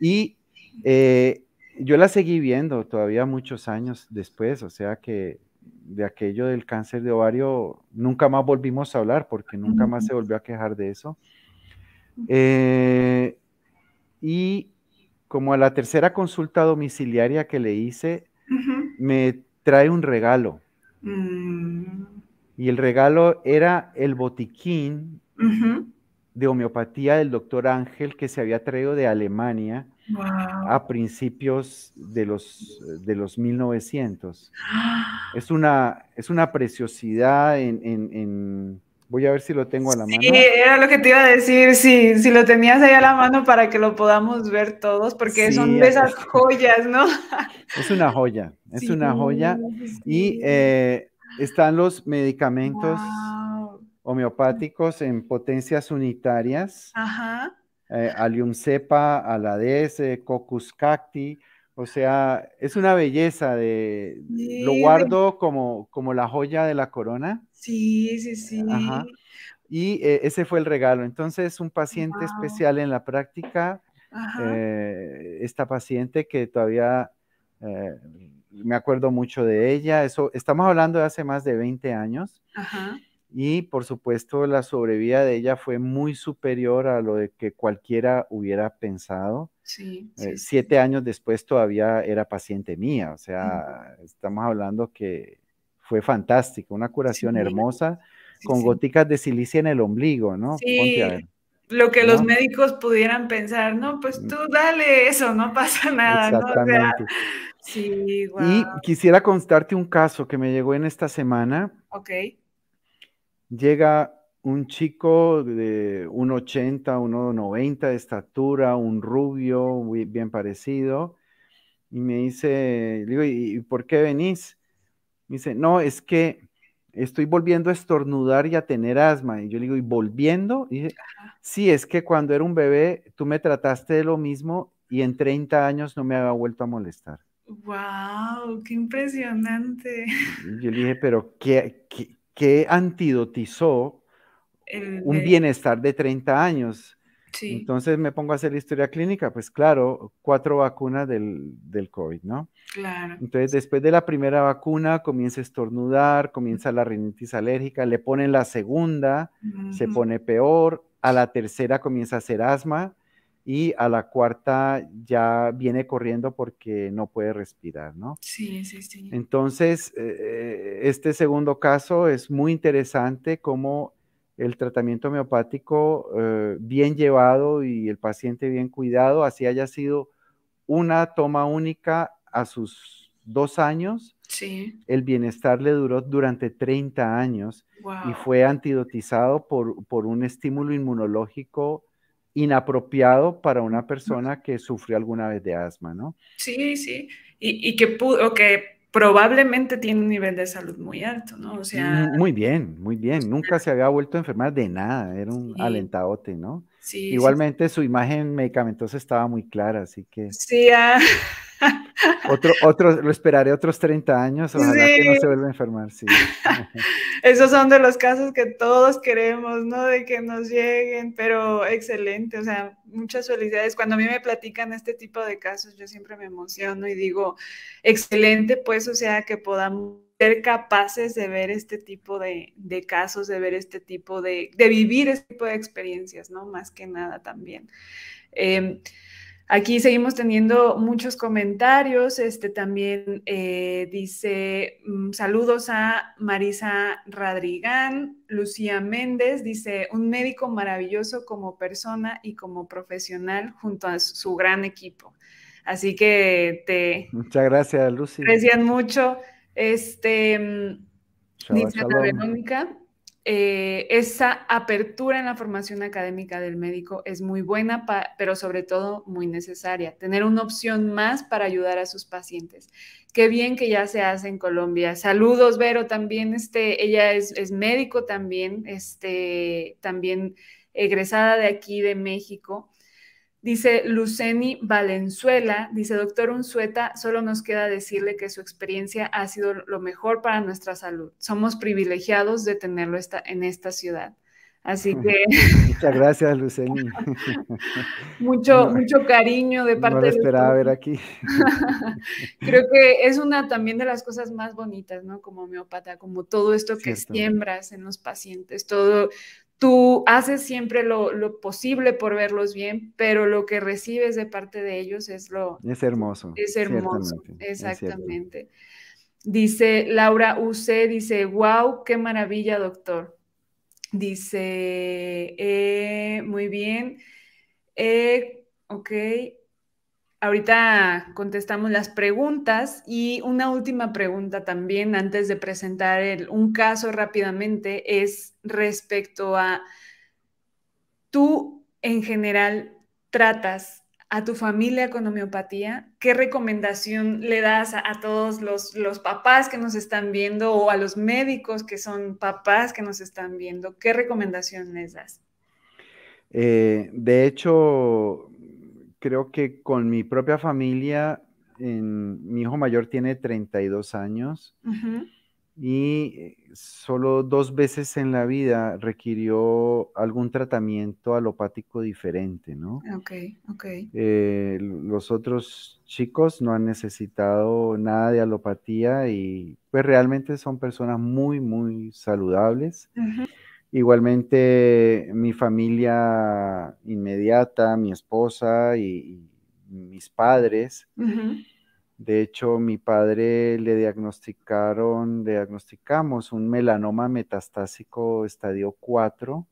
Y eh, yo la seguí viendo todavía muchos años después, o sea que de aquello del cáncer de ovario nunca más volvimos a hablar porque nunca más se volvió a quejar de eso. Eh, y como a la tercera consulta domiciliaria que le hice, me trae un regalo. Mm. Y el regalo era el botiquín de homeopatía del doctor Ángel que se había traído de Alemania a principios de los, de los 1900. Es una, es una preciosidad en Voy a ver si lo tengo a la mano. Sí, era lo que te iba a decir, si lo tenías ahí a la mano para que lo podamos ver todos, porque son de esas joyas, ¿no? Es una joya, es una joya. Y eh, están los medicamentos homeopáticos en potencias unitarias. Ajá. Eh, Alium cepa, Cocus cacti. O sea, es una belleza de... Lo guardo como, como la joya de la corona. Sí, sí, sí. Y eh, ese fue el regalo. Entonces, un paciente especial en la práctica, eh, esta paciente que todavía eh, me acuerdo mucho de ella, eso estamos hablando de hace más de 20 años. Ajá. Y por supuesto, la sobrevida de ella fue muy superior a lo de que cualquiera hubiera pensado. Sí, siete años después todavía era paciente mía, o sea, estamos hablando que fue fantástica, una curación hermosa con goticas de silicia en el ombligo, ¿no? Lo que los médicos pudieran pensar, no, pues mm. tú dale eso, no pasa nada. ¿no? sí, Y quisiera contarte un caso que me llegó en esta semana. Ok. Llega un chico de 1,80, 1,90 de estatura, un rubio, muy bien parecido, y me dice, digo, ¿y por qué venís? dice, no, es que estoy volviendo a estornudar y a tener asma. Y yo le digo, ¿y volviendo? Y dice, sí, es que cuando era un bebé tú me trataste de lo mismo y en 30 años no me había vuelto a molestar. ¡Wow! ¡Qué impresionante! yo le dije, pero ¿qué, qué, antidotizó un bienestar de 30 años? Entonces me pongo a hacer historia clínica, pues claro, cuatro vacunas del, COVID, ¿no? Claro. Entonces después de la primera vacuna comienza a estornudar, comienza la rinitis alérgica, le ponen la segunda, se pone peor, a la tercera comienza a hacer asma y a la cuarta ya viene corriendo porque no puede respirar, ¿no? Sí, sí, sí. Entonces, eh, este segundo caso es muy interesante como el tratamiento homeopático eh, bien llevado y el paciente bien cuidado, así haya sido una toma única a sus dos años, sí. el bienestar le duró durante 30 años y fue antidotizado por, por un estímulo inmunológico inapropiado para una persona que sufrió alguna vez de asma, ¿no? Sí, sí, y, y que pudo, que probablemente tiene un nivel de salud muy alto, ¿no? O sea... Muy bien, muy bien. Nunca se había vuelto a enfermar de nada, era un sí. ¿no? Sí. Igualmente su imagen medicamentosa estaba muy clara, así que... Sí, ah. Otro, otro, lo esperaré otros 30 años, ojalá que no se vuelva a enfermar, sí. Esos son de los casos que todos queremos, ¿no? De que nos lleguen, pero excelente, o sea, muchas felicidades. Cuando a mí me platican este tipo de casos, yo siempre me emociono y digo, excelente, pues, o sea, que podamos ser capaces de ver este tipo de, casos, de ver este tipo de, de vivir este tipo de experiencias, ¿no? Más que nada también. Eh, Aquí seguimos teniendo muchos comentarios. Este también eh, dice mm, saludos a Marisa Radrigán, Lucía Méndez dice un médico maravilloso como persona y como profesional junto a su gran equipo. Así que te muchas gracias Lucy. Aprecian mucho. Este mm, dice Verónica. Eh, esa apertura en la formación académica del médico es muy buena, pero sobre todo muy necesaria. Tener una opción más para ayudar a sus pacientes. Qué bien que ya se hace en Colombia. Saludos, Vero, también este, ella es, es médico también, este, también egresada de aquí de México. Dice Luceni Valenzuela, dice doctor Unzueta, solo nos queda decirle que su experiencia ha sido lo mejor para nuestra salud. Somos privilegiados de tenerlo esta, en esta ciudad. Así que... Muchas gracias, Luceni. mucho, mucho cariño de parte no lo esperaba ver aquí. Creo que es una también de las cosas más bonitas, ¿no? Como homeópata, como todo esto que siembras en los pacientes, todo, tú haces siempre lo, posible por verlos bien, pero lo que recibes de parte de ellos es lo... Es hermoso. Es hermoso, exactamente. dice Laura UC, dice, wow, qué maravilla, doctor. Dice, eh, muy bien. Eh, ok, Ahorita contestamos las preguntas y una última pregunta también antes de presentar un caso rápidamente es respecto a tú en general tratas a tu familia con homeopatía? ¿Qué recomendación le das a, todos los, papás que nos están viendo o a los médicos que son papás que nos están viendo? ¿Qué recomendación les das? Eh, de hecho, creo que con mi propia familia, en, mi hijo mayor tiene 32 años y eh, solo dos veces en la vida requirió algún tratamiento alopático diferente, ¿no? Ok, ok. Eh, los otros chicos no han necesitado nada de alopatía y pues realmente son personas muy, muy saludables. Igualmente mi familia inmediata, mi esposa y, mis padres. De hecho, mi padre le diagnosticaron, diagnosticamos un melanoma metastásico estadio 4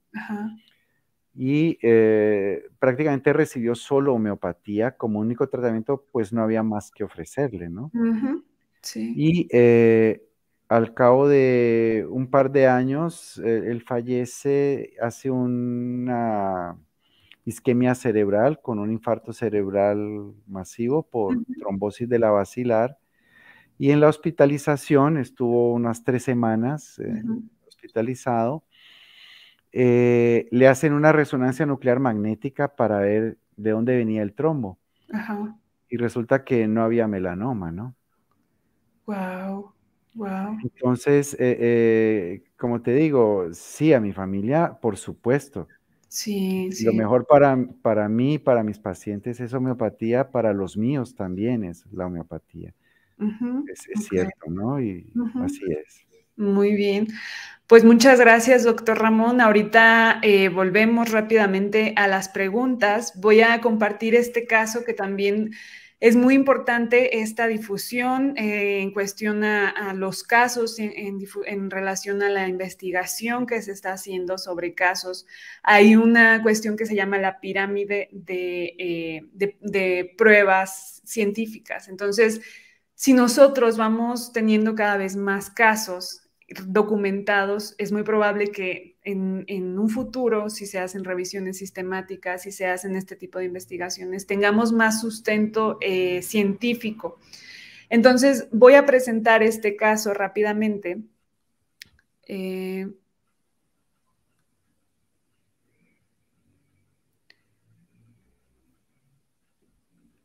y eh, prácticamente recibió solo homeopatía como único tratamiento, pues no había más que ofrecerle, ¿no? Sí. Y eh, al cabo de un par de años, eh, él fallece, hace una isquemia cerebral con un infarto cerebral masivo por trombosis de la vacilar. Y en la hospitalización estuvo unas tres semanas eh, hospitalizado. Eh, le hacen una resonancia nuclear magnética para ver de dónde venía el trombo. Y resulta que no había melanoma, ¿no? Wow. Wow. Entonces, eh, eh, como te digo, sí, a mi familia, por supuesto. Sí, Lo mejor para, para mí, para mis pacientes es homeopatía, para los míos también es la homeopatía. es, cierto, ¿no? Y así es. Muy bien. Pues muchas gracias, doctor Ramón. Ahorita eh, volvemos rápidamente a las preguntas. Voy a compartir este caso que también es muy importante esta difusión eh, en cuestión a, los casos, en, relación a la investigación que se está haciendo sobre casos. Hay una cuestión que se llama la pirámide de eh, pruebas científicas. Entonces, si nosotros vamos teniendo cada vez más casos documentados, es muy probable que en, un futuro, si se hacen revisiones sistemáticas, si se hacen este tipo de investigaciones, tengamos más sustento eh, científico. Entonces, voy a presentar este caso rápidamente. Eh,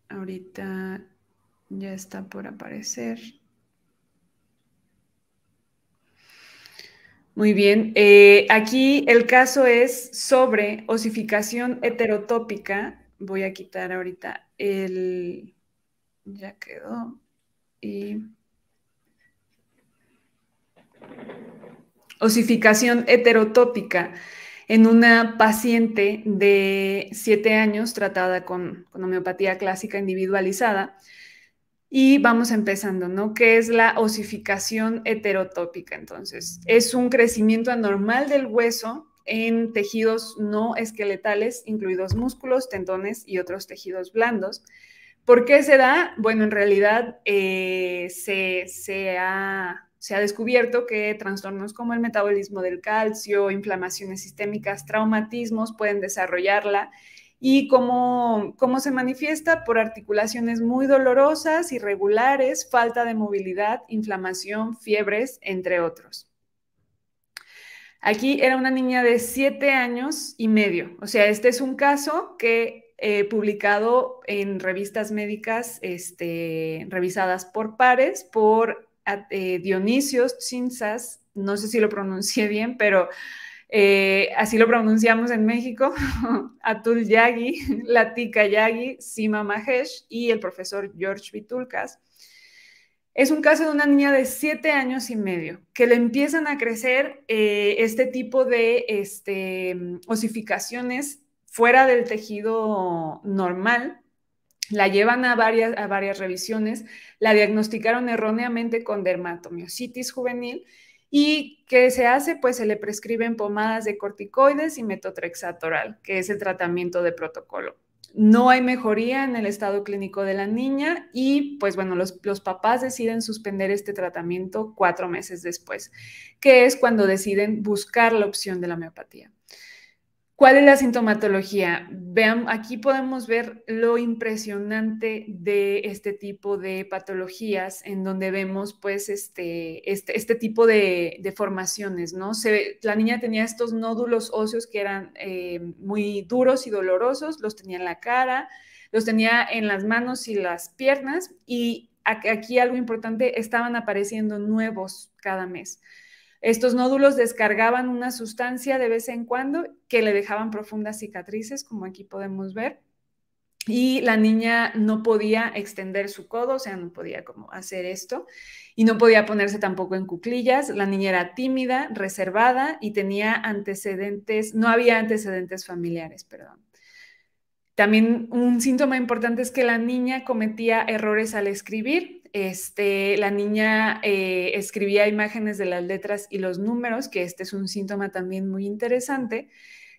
ahorita ya está por aparecer. Muy bien. Eh, aquí el caso es sobre osificación heterotópica. Voy a quitar ahorita el... Ya quedó. Osificación heterotópica en una paciente de siete años tratada con homeopatía clásica individualizada y vamos empezando, ¿no? ¿Qué es la osificación heterotópica? Entonces, es un crecimiento anormal del hueso en tejidos no esqueletales, incluidos músculos, tendones y otros tejidos blandos. ¿Por qué se da? Bueno, en realidad eh, se, ha, se ha descubierto que trastornos como el metabolismo del calcio, inflamaciones sistémicas, traumatismos pueden desarrollarla y cómo, se manifiesta por articulaciones muy dolorosas, irregulares, falta de movilidad, inflamación, fiebres, entre otros. Aquí era una niña de siete años y medio. O sea, este es un caso que eh, publicado en revistas médicas este, revisadas por pares, por eh, Dionisios no sé si lo pronuncié bien, pero eh, así lo pronunciamos en México, Atul Yagi, Latika Yagi, Sima Mahesh y el profesor George Vitulkas. Es un caso de una niña de siete años y medio que le empiezan a crecer eh, este tipo de este, osificaciones fuera del tejido normal. La llevan varias, a varias revisiones, la diagnosticaron erróneamente con dermatomiositis juvenil ¿Y qué se hace? Pues se le prescriben pomadas de corticoides y metotrexato que es el tratamiento de protocolo. No hay mejoría en el estado clínico de la niña y pues bueno, los papás deciden suspender este tratamiento cuatro meses después, que es cuando deciden buscar la opción de la homeopatía. ¿Cuál es la sintomatología? Vean, aquí podemos ver lo impresionante de este tipo de patologías en donde vemos pues este, este, este tipo de, deformaciones. formaciones, la niña tenía estos nódulos óseos que eran eh, muy duros y dolorosos, los tenía en la cara, los tenía en las manos y las piernas y aquí algo importante, estaban apareciendo nuevos cada mes. Estos nódulos descargaban una sustancia de vez en cuando que le dejaban profundas cicatrices, como aquí podemos ver. Y la niña no podía extender su codo, o sea, no podía como hacer esto. Y no podía ponerse tampoco en cuclillas. La niña era tímida, reservada y tenía antecedentes, no había antecedentes familiares, perdón. También un síntoma importante es que la niña cometía errores al escribir, este, la niña eh, escribía imágenes de las letras y los números, que este es un síntoma también muy interesante,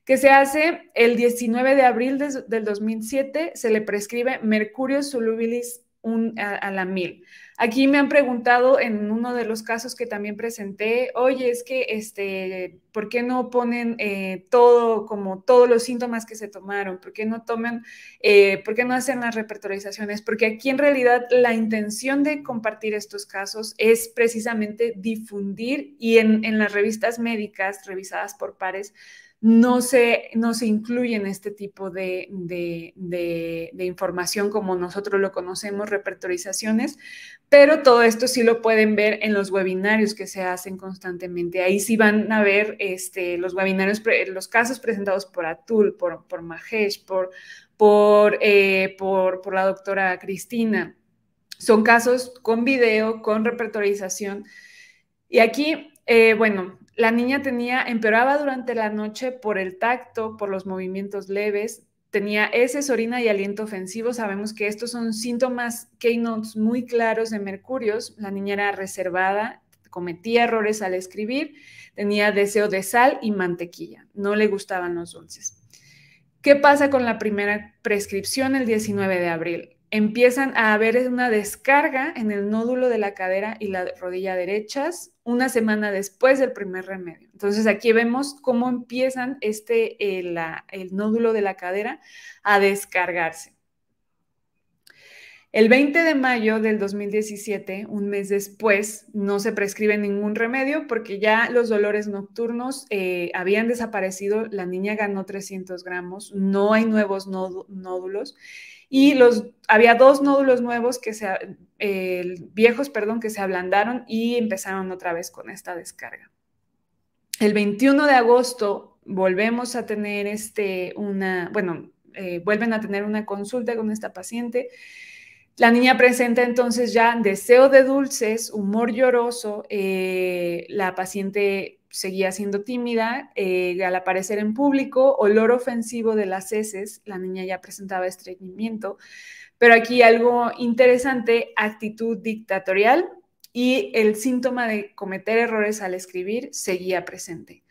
que se hace el 19 de abril del 2007, se le prescribe mercurio solubilis a, a la mil. Aquí me han preguntado en uno de los casos que también presenté, oye, es que, este, ¿por qué no ponen eh, todo, como todos los síntomas que se tomaron? ¿Por qué no toman, eh, por qué no hacen las repertorizaciones? Porque aquí en realidad la intención de compartir estos casos es precisamente difundir y en las revistas médicas revisadas por pares, no se, no se incluyen este tipo de, información como nosotros lo conocemos, repertorizaciones, pero todo esto sí lo pueden ver en los webinarios que se hacen constantemente. Ahí sí van a ver este, los webinarios, los casos presentados por Atul, por, por Mahesh, por, eh, por, por, la doctora Cristina. Son casos con video, con repertorización. Y aquí, eh, bueno, la niña tenía, empeoraba durante la noche por el tacto, por los movimientos leves, tenía heces, orina y aliento ofensivo. Sabemos que estos son síntomas keynotes muy claros de mercurios. La niña era reservada, cometía errores al escribir, tenía deseo de sal y mantequilla, no le gustaban los dulces. ¿Qué pasa con la primera prescripción el 19 de abril? empiezan a haber una descarga en el nódulo de la cadera y la rodilla derechas una semana después del primer remedio. Entonces aquí vemos cómo empiezan este, eh, el nódulo de la cadera a descargarse. El 20 de mayo del 2017, un mes después, no se prescribe ningún remedio porque ya los dolores nocturnos eh, habían desaparecido, la niña ganó 300 gramos, no hay nuevos nódulos y los, había dos nódulos nuevos que se, eh, viejos, perdón, que se ablandaron y empezaron otra vez con esta descarga. El 21 de agosto volvemos a tener este, una, bueno, eh, vuelven a tener una consulta con esta paciente. La niña presenta entonces ya deseo de dulces, humor lloroso, eh, la paciente seguía siendo tímida. Eh, al aparecer en público, olor ofensivo de las heces, la niña ya presentaba estreñimiento. Pero aquí algo interesante, actitud dictatorial y el síntoma de cometer errores al escribir seguía presente.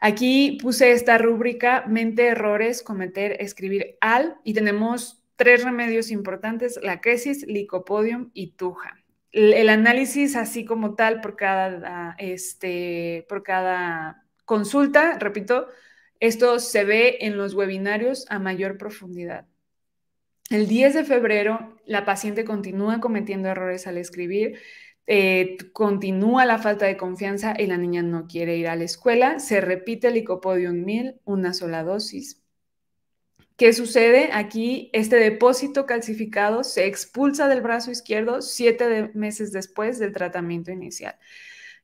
Aquí puse esta rúbrica, mente, errores, cometer, escribir al, y tenemos tres remedios importantes, la crisis, licopodium y tuja el análisis así como tal por cada, ah, este, por cada consulta, repito, esto se ve en los webinarios a mayor profundidad. El 10 de febrero, la paciente continúa cometiendo errores al escribir, eh, continúa la falta de confianza y la niña no quiere ir a la escuela, se repite el icopodium 1000, una sola dosis, ¿Qué sucede? Aquí este depósito calcificado se expulsa del brazo izquierdo siete meses después del tratamiento inicial.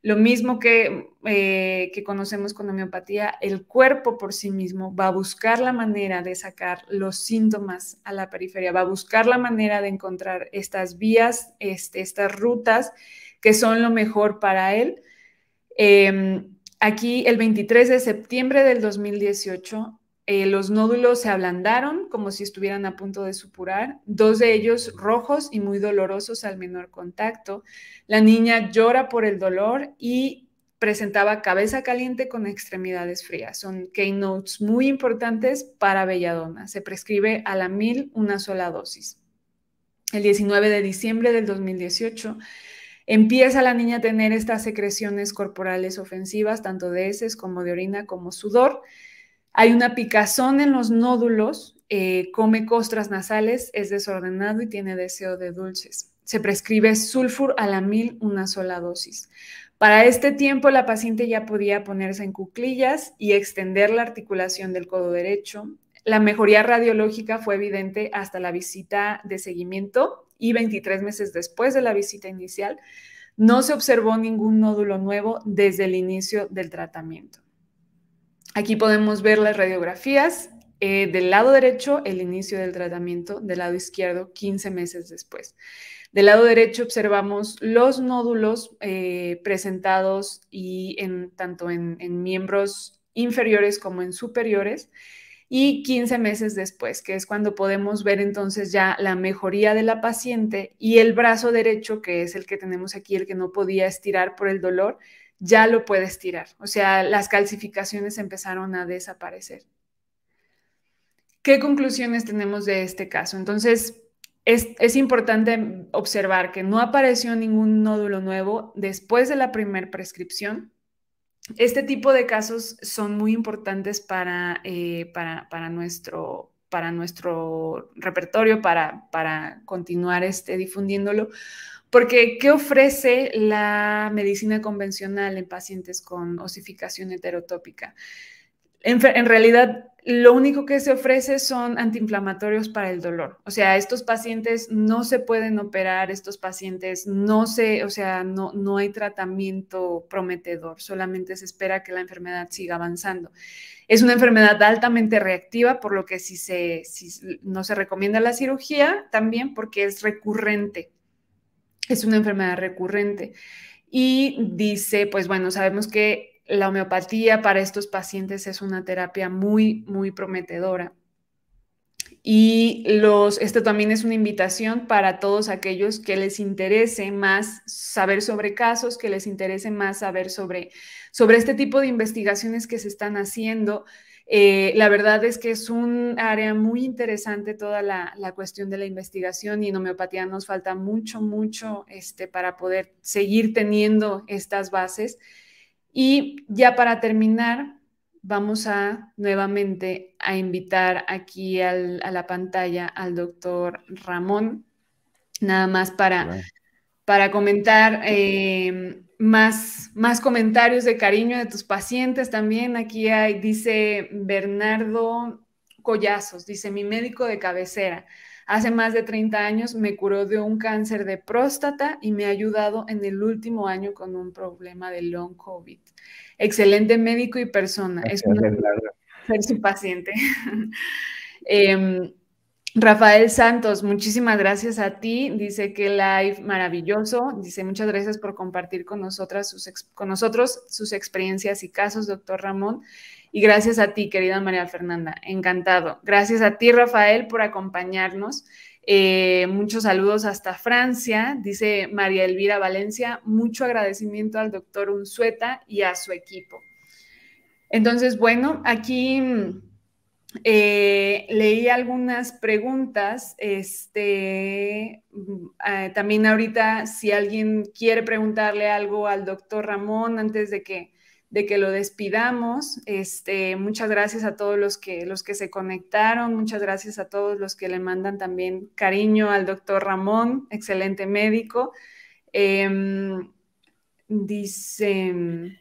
Lo mismo que, eh, que conocemos con homeopatía, el cuerpo por sí mismo va a buscar la manera de sacar los síntomas a la periferia, va a buscar la manera de encontrar estas vías, este, estas rutas que son lo mejor para él. Em, aquí, el 23 de septiembre del 2018, eh, los nódulos se ablandaron como si estuvieran a punto de supurar, dos de ellos rojos y muy dolorosos al menor contacto. La niña llora por el dolor y presentaba cabeza caliente con extremidades frías. Son keynotes muy importantes para Belladona. Se prescribe a la mil una sola dosis. El 19 de diciembre del 2018 empieza la niña a tener estas secreciones corporales ofensivas, tanto de heces como de orina como sudor hay una picazón en los nódulos, eh, come costras nasales, es desordenado y tiene deseo de dulces. Se prescribe sulfur a la mil una sola dosis. Para este tiempo la paciente ya podía ponerse en cuclillas y extender la articulación del codo derecho. La mejoría radiológica fue evidente hasta la visita de seguimiento y 23 meses después de la visita inicial. No se observó ningún nódulo nuevo desde el inicio del tratamiento. Aquí podemos ver las radiografías. Eh, del lado derecho, el inicio del tratamiento. Del lado izquierdo, 15 meses después. Del lado derecho observamos los nódulos eh, presentados y en, tanto en, en miembros inferiores como en superiores y 15 meses después, que es cuando podemos ver entonces ya la mejoría de la paciente y el brazo derecho, que es el que tenemos aquí, el que no podía estirar por el dolor, ya lo puedes tirar. O sea, las calcificaciones empezaron a desaparecer. ¿Qué conclusiones tenemos de este caso? Entonces, es, importante observar que no apareció ningún nódulo nuevo después de la primera prescripción. Este tipo de casos son muy importantes eh, para, para, nuestro, para nuestro repertorio, para, para continuar este, difundiéndolo, porque, ¿qué ofrece la medicina convencional en pacientes con osificación heterotópica? En, realidad, lo único que se ofrece son antiinflamatorios para el dolor. O sea, estos pacientes no se pueden operar, estos pacientes no se, o sea, no, no hay tratamiento prometedor, solamente se espera que la enfermedad siga avanzando. Es una enfermedad altamente reactiva, por lo que si, no se recomienda la cirugía, también porque es recurrente, es una enfermedad recurrente. Y dice, pues bueno, sabemos que la homeopatía para estos pacientes es una terapia muy, muy prometedora. Y los, esto también es una invitación para todos aquellos que les interese más saber sobre casos, que les interese más saber sobre, sobre este tipo de investigaciones que se están haciendo, eh, la verdad es que es un área muy interesante toda la, cuestión de la investigación y en homeopatía nos falta mucho, mucho este, para poder seguir teniendo estas bases. Y ya para terminar, vamos a nuevamente a invitar aquí a la pantalla al doctor Ramón, nada más para, para comentar eh, más, más comentarios de cariño de tus pacientes también. Aquí hay, dice Bernardo Collazos, dice mi médico de cabecera. Hace más de 30 años me curó de un cáncer de próstata y me ha ayudado en el último año con un problema de long COVID. Excelente médico y persona. es un paciente. Em, Rafael Santos, muchísimas gracias a ti. Dice que live maravilloso. Dice muchas gracias por compartir con nosotras sus con nosotros sus experiencias y casos, doctor Ramón. Y gracias a ti, querida María Fernanda. Encantado. Gracias a ti, Rafael, por acompañarnos. Eh, muchos saludos hasta Francia, dice María Elvira Valencia. Mucho agradecimiento al doctor Unzueta y a su equipo. Entonces, bueno, aquí mm, eh, leí algunas preguntas. Este, mm, ah, también ahorita, si alguien quiere preguntarle algo al doctor Ramón antes de que, de que lo despidamos, este, muchas gracias a todos los que, los que se conectaron, muchas gracias a todos los que le mandan también cariño al doctor Ramón, excelente médico. Em, dice...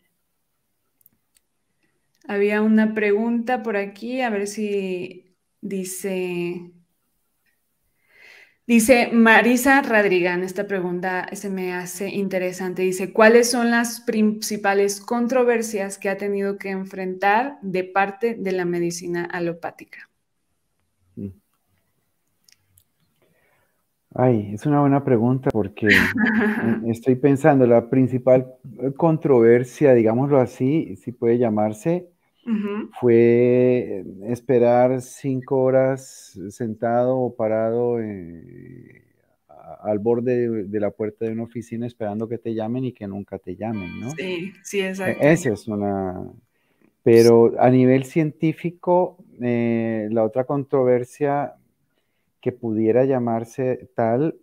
Había una pregunta por aquí, a ver si dice. Dice Marisa Radrigán, esta pregunta se me hace interesante. Dice, ¿cuáles son las principales controversias que ha tenido que enfrentar de parte de la medicina alopática? Mm. Ay, es una buena pregunta porque e-, estoy pensando, la principal eh, controversia, digámoslo así, si puede llamarse, fue esperar cinco horas sentado o parado eh, al borde de, la puerta de una oficina esperando que te llamen y que nunca te llamen, ¿no? Sí, sí, e, exacto. Esa es una... Pero a nivel científico, eh, la otra controversia que pudiera llamarse tal,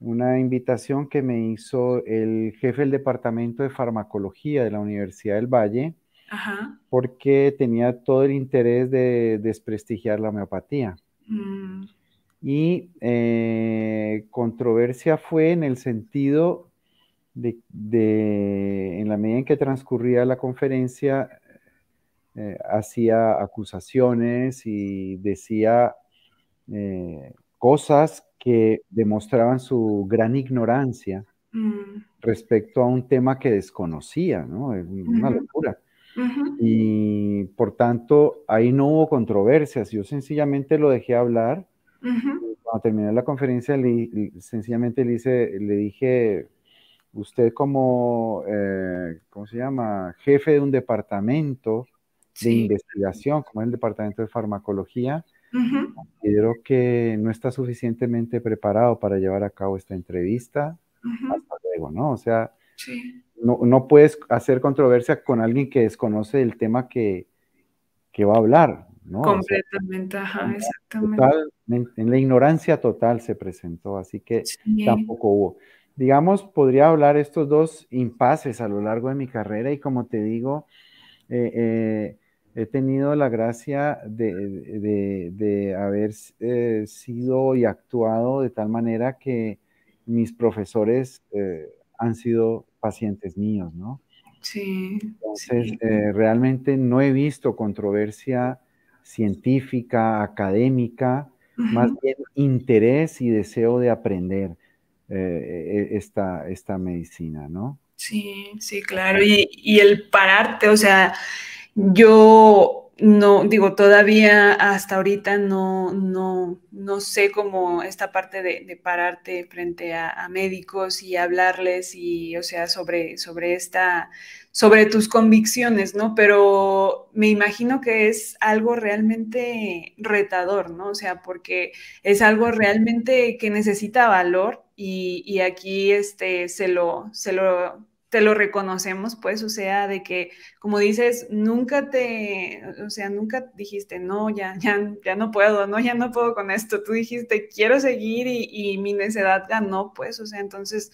una invitación que me hizo el jefe del Departamento de Farmacología de la Universidad del Valle, porque tenía todo el interés de desprestigiar la homeopatía. Mm. Y eh, controversia fue en el sentido de, en la medida en que transcurría la conferencia, eh, hacía acusaciones y decía eh, cosas que demostraban su gran ignorancia mm. respecto a un tema que desconocía, ¿no? Es una locura. Y por tanto, ahí no hubo controversias, yo sencillamente lo dejé hablar. Eh, cuando terminé la conferencia, sencillamente le, le dije, usted como, eh, ¿cómo se llama? Jefe de un departamento de investigación, como es el departamento de farmacología, creo considero que no está suficientemente preparado para llevar a cabo esta entrevista. Hasta luego, ¿no? O sea, no, puedes hacer controversia con alguien que desconoce el tema que, va a hablar, ¿no? Completamente, ajá, exactamente. en, la ignorancia total se presentó, así que tampoco hubo. Digamos, podría hablar estos dos impases a lo largo de mi carrera y como te digo, eh, eh, he tenido la gracia de, haber eh, sido y actuado de tal manera que mis profesores han sido pacientes míos, ¿no? Sí. Entonces, eh, realmente no he visto controversia científica, académica, más bien interés y deseo de aprender eh, e, e, esta, esta medicina, ¿no? Sí, sí, claro. Y, y el pararte, o sea, yo no, digo, todavía hasta ahorita no, no, no sé cómo esta parte de, pararte frente a, médicos y hablarles y, o sea, sobre, sobre esta, sobre tus convicciones, ¿no? Pero me imagino que es algo realmente retador, ¿no? O sea, porque es algo realmente que necesita valor y, y aquí este, se lo, se lo te lo reconocemos, pues, o sea, de que, como dices, nunca te, o sea, nunca dijiste, no, ya, ya, ya no puedo, no, ya no puedo con esto, tú dijiste, quiero seguir y, y mi necedad ganó, pues, o sea, entonces,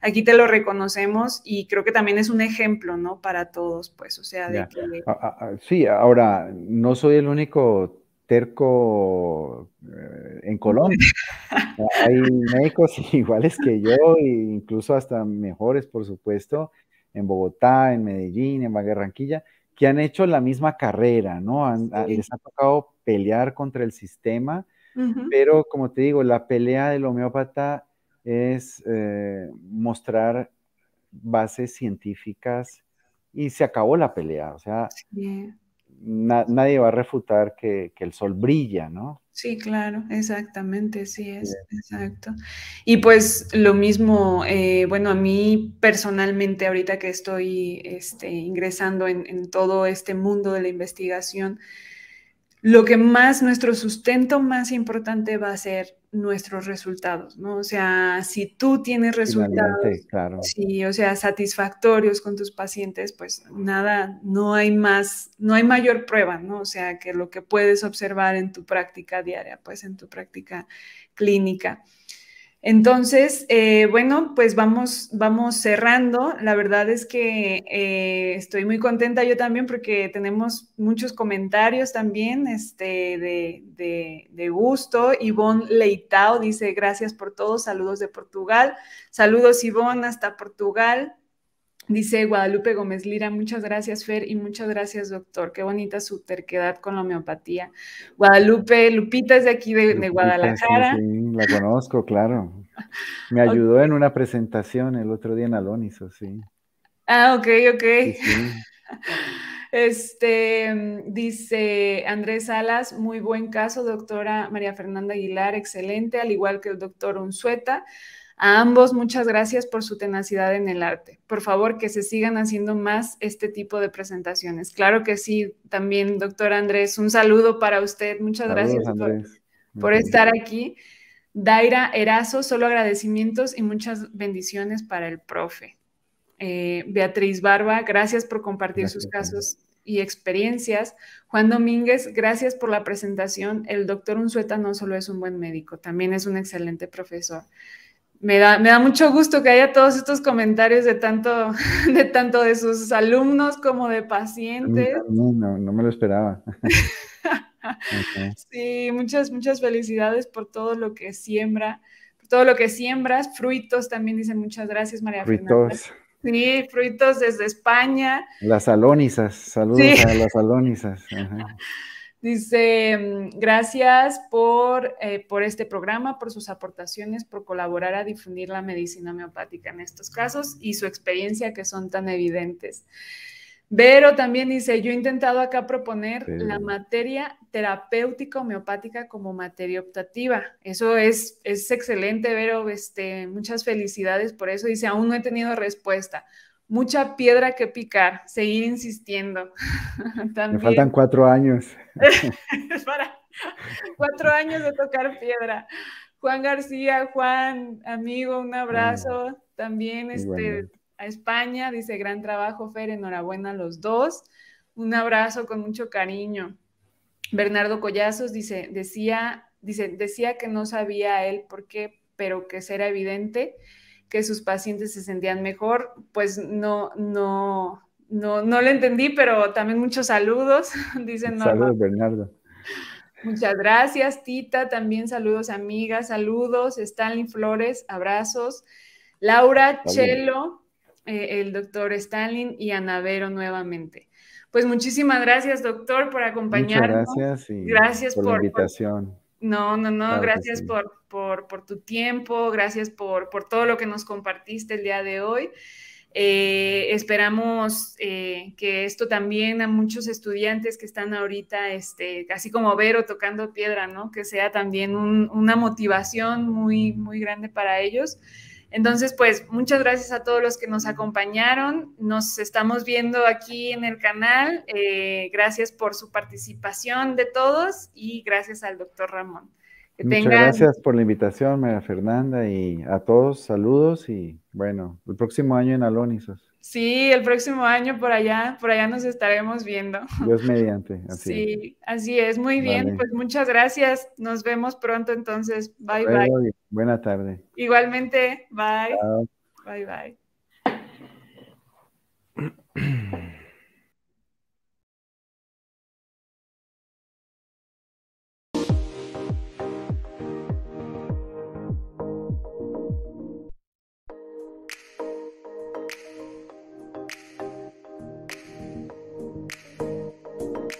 aquí te lo reconocemos y creo que también es un ejemplo, ¿no? Para todos, pues, o sea, de que... Sí, ahora, no soy el único terco eh, en Colombia. Hay médicos iguales que yo, e incluso hasta mejores, por supuesto, en Bogotá, en Medellín, en Barranquilla, que han hecho la misma carrera, ¿no? Ah, les ha tocado pelear contra el sistema, pero como te digo, la pelea del homeópata es eh, mostrar bases científicas y se acabó la pelea. O sea, nadie va a refutar que, el sol brilla, ¿no? Sí, claro, exactamente, sí es, exacto. Y pues lo mismo, eh, bueno, a mí personalmente ahorita que estoy este, ingresando en todo este mundo de la investigación, lo que más, nuestro sustento más importante va a ser nuestros resultados, ¿no? O sea, si tú tienes resultados, sí, o sea, satisfactorios con tus pacientes, pues nada, no hay más, no hay mayor prueba, ¿no? O sea, que lo que puedes observar en tu práctica diaria, pues en tu práctica clínica. Entonces, eh, bueno, pues vamos, vamos cerrando. La verdad es que eh, estoy muy contenta yo también porque tenemos muchos comentarios también este, de, de gusto. Ivonne Leitao dice, gracias por todo, saludos de Portugal. Saludos Ivonne, hasta Portugal. Dice Guadalupe Gómez Lira, muchas gracias Fer y muchas gracias doctor. Qué bonita su terquedad con la homeopatía. Guadalupe, Lupita es de aquí de, Guadalajara. Sí, la conozco, claro. Me ayudó en una presentación el otro día en Aloniso, sí. Ah, ok, ok. este, dice Andrés Salas, muy buen caso, doctora María Fernanda Aguilar, excelente, al igual que el doctor Unzueta. A ambos, muchas gracias por su tenacidad en el arte. Por favor, que se sigan haciendo más este tipo de presentaciones. Claro que sí, también, doctor Andrés, un saludo para usted. Muchas gracias por, por estar aquí. Daira Erazo, solo agradecimientos y muchas bendiciones para el profe. Eh, Beatriz Barba, gracias por compartir sus casos y experiencias. Juan Domínguez, gracias por la presentación. El doctor Unzueta no solo es un buen médico, también es un excelente profesor me da, mucho gusto que haya todos estos comentarios de tanto, de tanto de sus alumnos como de pacientes. No, no, no me lo esperaba. Sí, muchas, muchas felicidades por todo lo que siembra, por todo lo que siembras, frutos también dicen muchas gracias, María frutos. Sí, frutos desde España. Las alonizas, saludos a las alonizas. Dice, mm, gracias eh, por, este programa, por sus aportaciones, por colaborar a difundir la medicina homeopática en estos casos y su experiencia que son tan evidentes. Vero también dice, yo he intentado acá proponer la materia terapéutica homeopática como materia optativa. Eso es, es excelente, Vero. Este, muchas felicidades por eso. Dice, aún no he tenido respuesta mucha piedra que picar, seguir insistiendo. Me faltan cuatro años. Para cuatro años de tocar piedra. Juan García, Juan, amigo, un abrazo. También este, a España, dice gran trabajo, Fer, enhorabuena a los dos. Un abrazo con mucho cariño. Bernardo Collazos dice, decía, dice, decía que no sabía él por qué, pero que será evidente que sus pacientes se sentían mejor, pues no, no, no, no lo entendí, pero también muchos saludos, dicen Saludos, Bernardo. Muchas gracias, Tita, también saludos, amigas, saludos, Stalin Flores, abrazos, Laura, Chelo, eh, el doctor Stalin y Anavero nuevamente. Pues muchísimas gracias, doctor, por acompañarnos. Muchas gracias y por, la invitación. No, no, no, gracias por por, por tu tiempo, gracias por, todo lo que nos compartiste el día de hoy. Eh, esperamos eh, que esto también a muchos estudiantes que están ahorita, este, así como Vero tocando piedra, ¿no? que sea también una motivación muy, muy grande para ellos. Entonces, pues muchas gracias a todos los que nos acompañaron. Nos estamos viendo aquí en el canal. Eh, gracias por su participación de todos y gracias al doctor Ramón. Muchas gracias por la invitación, María Fernanda, y a todos saludos y bueno, el próximo año en Alonisos. Sí, el próximo año por allá, por allá nos estaremos viendo. Dios mediante. Así sí, así es. Muy bien, pues muchas gracias. Nos vemos pronto entonces. Bye, bye. Buena tarde. Igualmente, Bye, bye. bye.